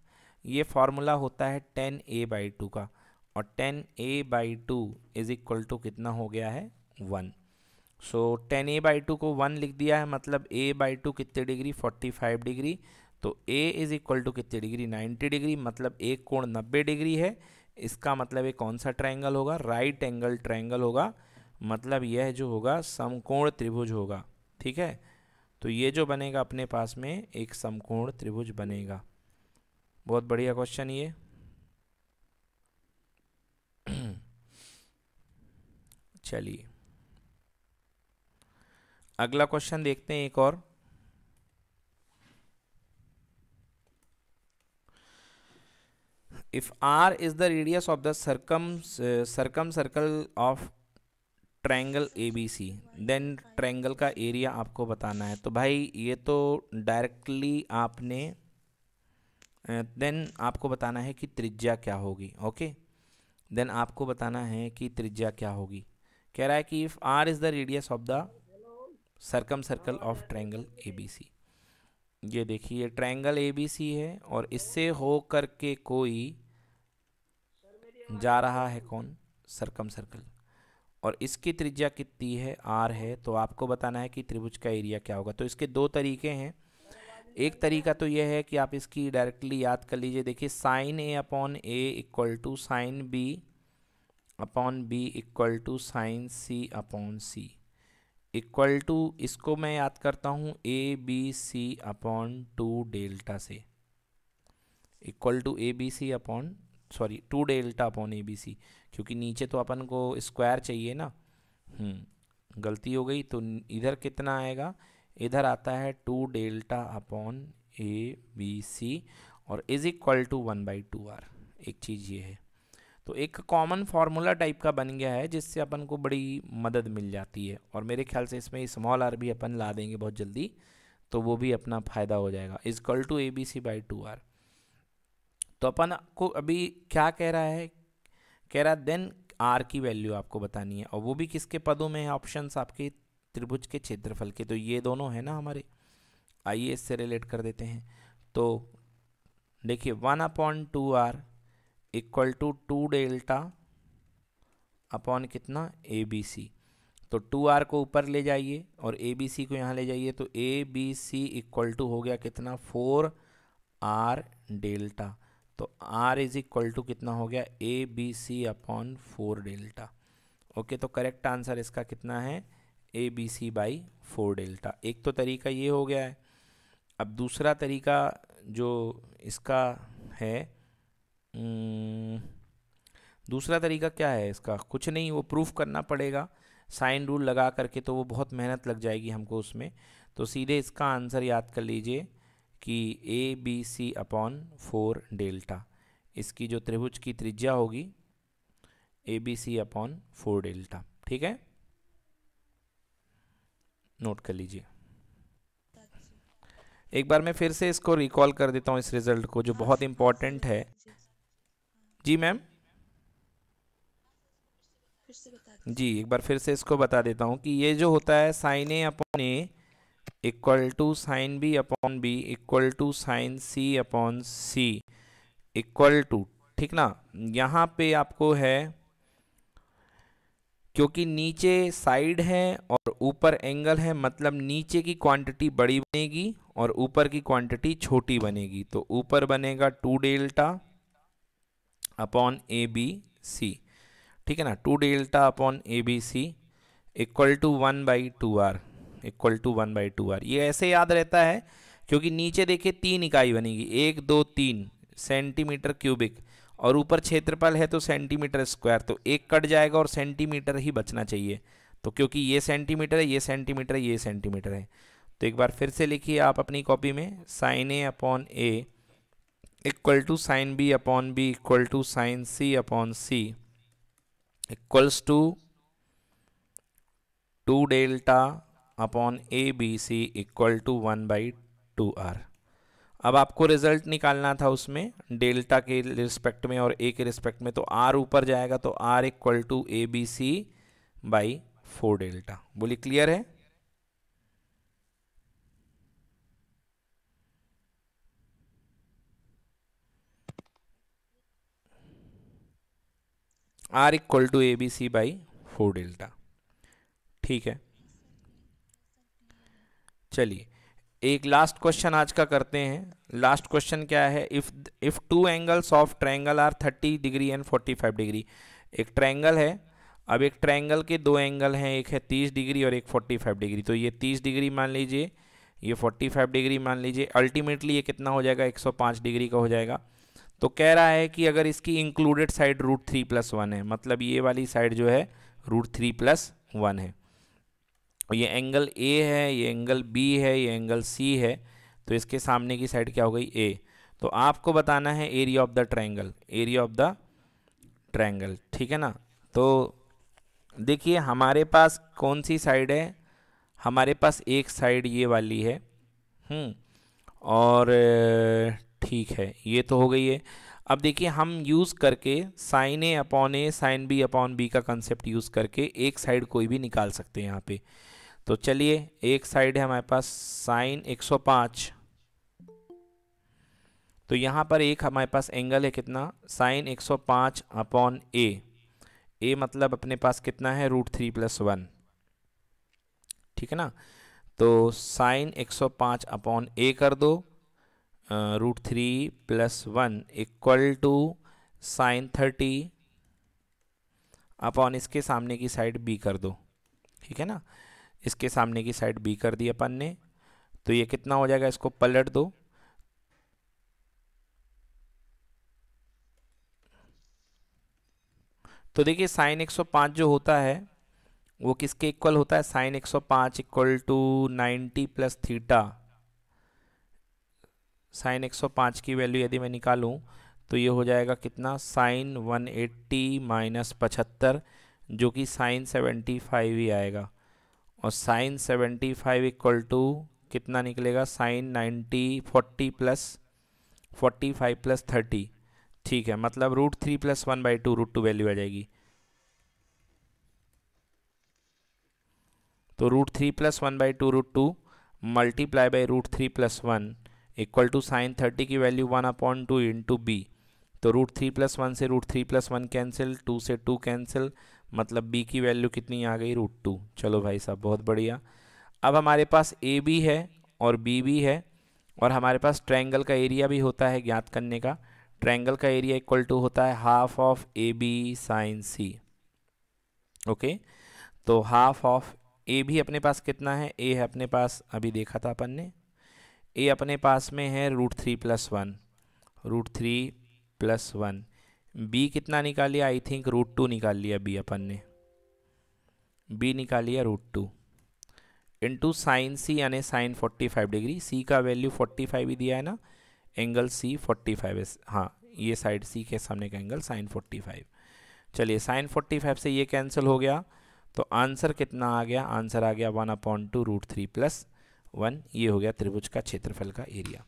ये फार्मूला होता है टेन ए बाई टू का और tan A by two is equal to कितना हो गया है one so tan A by two को वन लिख दिया है मतलब ए बाई टू कितने डिग्री फोर्टी फाइव डिग्री तो ए इज इक्वल टू कितने डिग्री नाइन्टी डिग्री मतलब एक कोण नब्बे डिग्री है इसका मतलब ये कौन सा ट्राइंगल होगा राइट एंगल ट्राइंगल होगा मतलब यह जो होगा समकोण त्रिभुज होगा ठीक है तो ये जो बनेगा अपने पास में एक समकोण त्रिभुज बनेगा बहुत बढ़िया क्वेश्चन ये चलिए अगला क्वेश्चन देखते हैं एक और if R is the radius of the circum circumcircle of triangle A B C then triangle का एरिया आपको बताना है तो भाई ये तो डायरेक्टली आपने देन आपको बताना है कि त्रिज्या क्या होगी ओके देन आपको बताना है कि त्रिज्या क्या होगी कह रहा है कि if R is the radius of the circumcircle of triangle ABC ये देखिए ट्रायंगल एबीसी है और इससे हो कर के कोई जा रहा है कौन सरकम सर्कल और इसकी त्रिज्या कितनी है आर है तो आपको बताना है कि त्रिभुज का एरिया क्या होगा तो इसके दो तरीके हैं एक तरीका तो यह है कि आप इसकी डायरेक्टली याद कर लीजिए देखिए sine A upon A equal to sine B upon B equal to sine C upon C equal to इसको मैं याद करता हूँ A B C upon two delta से equal to A B C upon sorry two delta upon A B C क्योंकि नीचे तो अपन को स्क्वायर चाहिए ना हम्म, गलती हो गई तो इधर कितना आएगा इधर आता है two delta upon A B C और is equal to one by two R एक चीज़ ये है तो एक कॉमन फार्मूला टाइप का बन गया है जिससे अपन को बड़ी मदद मिल जाती है और मेरे ख्याल से इसमें स्मॉल आर भी अपन ला देंगे बहुत जल्दी तो वो भी अपना फ़ायदा हो जाएगा equal to A B C by two R तो अपन को अभी क्या कह रहा है कह रहा देन आर की वैल्यू आपको बतानी है और वो भी किसके पदों में है ऑप्शन आपके त्रिभुज के क्षेत्रफल के तो ये दोनों हैं ना हमारे आइए इससे रिलेट कर देते हैं तो देखिए one upon two R equal to two delta upon कितना ए बी सी तो टू आर को ऊपर ले जाइए और ए बी सी को यहाँ ले जाइए तो A B C equal to हो गया कितना फोर आर डेल्टा तो आर इज इक्वल टू कितना हो गया A B C upon four delta okay तो करेक्ट आंसर इसका कितना है A B C by four delta एक तो तरीका ये हो गया है अब दूसरा तरीका जो इसका है हम्म, दूसरा तरीका क्या है इसका कुछ नहीं वो प्रूफ करना पड़ेगा साइन रूल लगा करके तो वो बहुत मेहनत लग जाएगी हमको उसमें तो सीधे इसका आंसर याद कर लीजिए कि A B C upon four delta इसकी जो त्रिभुज की त्रिज्या होगी A B C upon four delta ठीक है नोट कर लीजिए एक बार मैं फिर से इसको रिकॉल कर देता हूँ इस रिज़ल्ट को जो बहुत इम्पॉर्टेंट है जी मैम जी एक बार फिर से इसको बता देता हूँ कि ये जो होता है sine A upon A equal to sine B upon B equal to sine C upon C equal to ठीक ना यहाँ पे आपको है क्योंकि नीचे साइड है और ऊपर एंगल है मतलब नीचे की क्वांटिटी बड़ी बनेगी और ऊपर की क्वांटिटी छोटी बनेगी तो ऊपर बनेगा two delta upon A B C ठीक है ना two delta upon A B C equal to one by two R equal to one by two R ये ऐसे याद रहता है क्योंकि नीचे देखिए तीन इकाई बनेगी एक दो तीन सेंटीमीटर क्यूबिक और ऊपर क्षेत्रफल है तो सेंटीमीटर स्क्वायर तो एक कट जाएगा और सेंटीमीटर ही बचना चाहिए तो क्योंकि ये सेंटीमीटर है ये सेंटीमीटर है ये सेंटीमीटर है तो एक बार फिर से लिखिए आप अपनी कॉपी में sine A upon A equal to sine B upon B equal to sine C upon C equals to two delta upon A B C equal to one by two R अब आपको result निकालना था उसमें delta के respect में और ए के respect में तो आर ऊपर जाएगा तो R equal to A B C by four delta बोली क्लियर है R equal to A B C by four delta ठीक है चलिए एक लास्ट क्वेश्चन आज का करते हैं लास्ट क्वेश्चन क्या है if if two angles of triangle are 30 degree and 45 degree एक ट्रायंगल है अब एक ट्रायंगल के दो एंगल हैं एक है 30 डिग्री और एक 45 डिग्री तो ये 30 डिग्री मान लीजिए ये 45 डिग्री मान लीजिए अल्टीमेटली ये कितना हो जाएगा 105 डिग्री का हो जाएगा तो कह रहा है कि अगर इसकी included side root three plus one है मतलब ये वाली साइड जो है रूट थ्री प्लस वन है ये एंगल ए है ये एंगल बी है ये एंगल सी है तो इसके सामने की साइड क्या हो गई ए तो आपको बताना है area of the triangle area of the triangle ठीक है ना तो देखिए हमारे पास कौन सी साइड है हमारे पास एक साइड ये वाली है हम्म, और ठीक है ये तो हो गई है अब देखिए हम यूज़ करके sine A upon A sine B upon B का कंसेप्ट यूज़ करके एक साइड कोई भी निकाल सकते हैं यहाँ पे तो चलिए एक साइड है हमारे पास साइन 105 तो यहाँ पर एक हमारे पास एंगल है कितना साइन 105 अपॉन ए ए मतलब अपने पास कितना है रूट थ्री प्लस वन ठीक है ना तो साइन 105 अपॉन ए कर दो root three plus one equal to sine thirty upon इसके सामने की साइड बी कर दो ठीक है ना इसके सामने की साइड बी कर दी अपन ने तो ये कितना हो जाएगा इसको पलट दो तो देखिए साइन 105 जो होता है वो किसके इक्वल होता है sine 105 equal to 90 plus theta sine 105 की वैल्यू यदि मैं निकालूं तो ये हो जाएगा कितना साइन 180 माइनस पचहत्तर जो कि साइन 75 ही आएगा और साइन 75 फाइव इक्वल टू कितना निकलेगा साइन 90 40 प्लस 45 प्लस 30 ठीक है मतलब root three plus one by two root two value आ जाएगी तो root three plus one by two root two multiply by root three plus one equal to sine thirty की value one upon two into B तो root three plus one से root three plus one cancel two से two cancel मतलब B की value कितनी आ गई root two चलो भाई साहब बहुत बढ़िया अब हमारे पास ए बी है और बी भी है और हमारे पास ट्रायंगल का एरिया भी होता है ज्ञात करने का ट्रायंगल का एरिया इक्वल टू होता है half of A B sine C okay तो हाफ ऑफ ए भी अपने पास कितना है ए है अपने पास अभी देखा था अपन ने ए अपने पास में है root three plus one root three plus one B कितना निकाल लिया आई थिंक रूट टू निकाल लिया बी अपन ने बी निकाल लिया root two into sine C यानी sine forty five degree C का वैल्यू फोर्टी फाइव ही दिया है ना एंगल सी फोर्टी फाइव हाँ ये साइड सी के सामने का एंगल साइन फोर्टी फाइव चलिए साइन फोर्टी फाइव से ये कैंसिल हो गया तो आंसर कितना आ गया आंसर आ गया one upon two root three plus one ये हो गया त्रिभुज का क्षेत्रफल का एरिया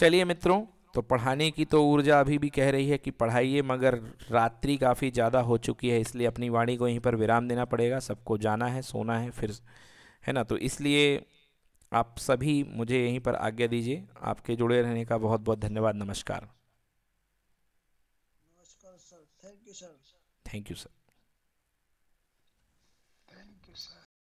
चलिए मित्रों तो पढ़ाने की तो ऊर्जा अभी भी कह रही है कि पढ़ाइए मगर रात्रि काफ़ी ज़्यादा हो चुकी है इसलिए अपनी वाणी को यहीं पर विराम देना पड़ेगा सबको जाना है सोना है फिर है ना तो इसलिए आप सभी मुझे यहीं पर आज्ञा दीजिए आपके जुड़े रहने का बहुत बहुत धन्यवाद नमस्कार नमस्कार sir thank you sir thank you sir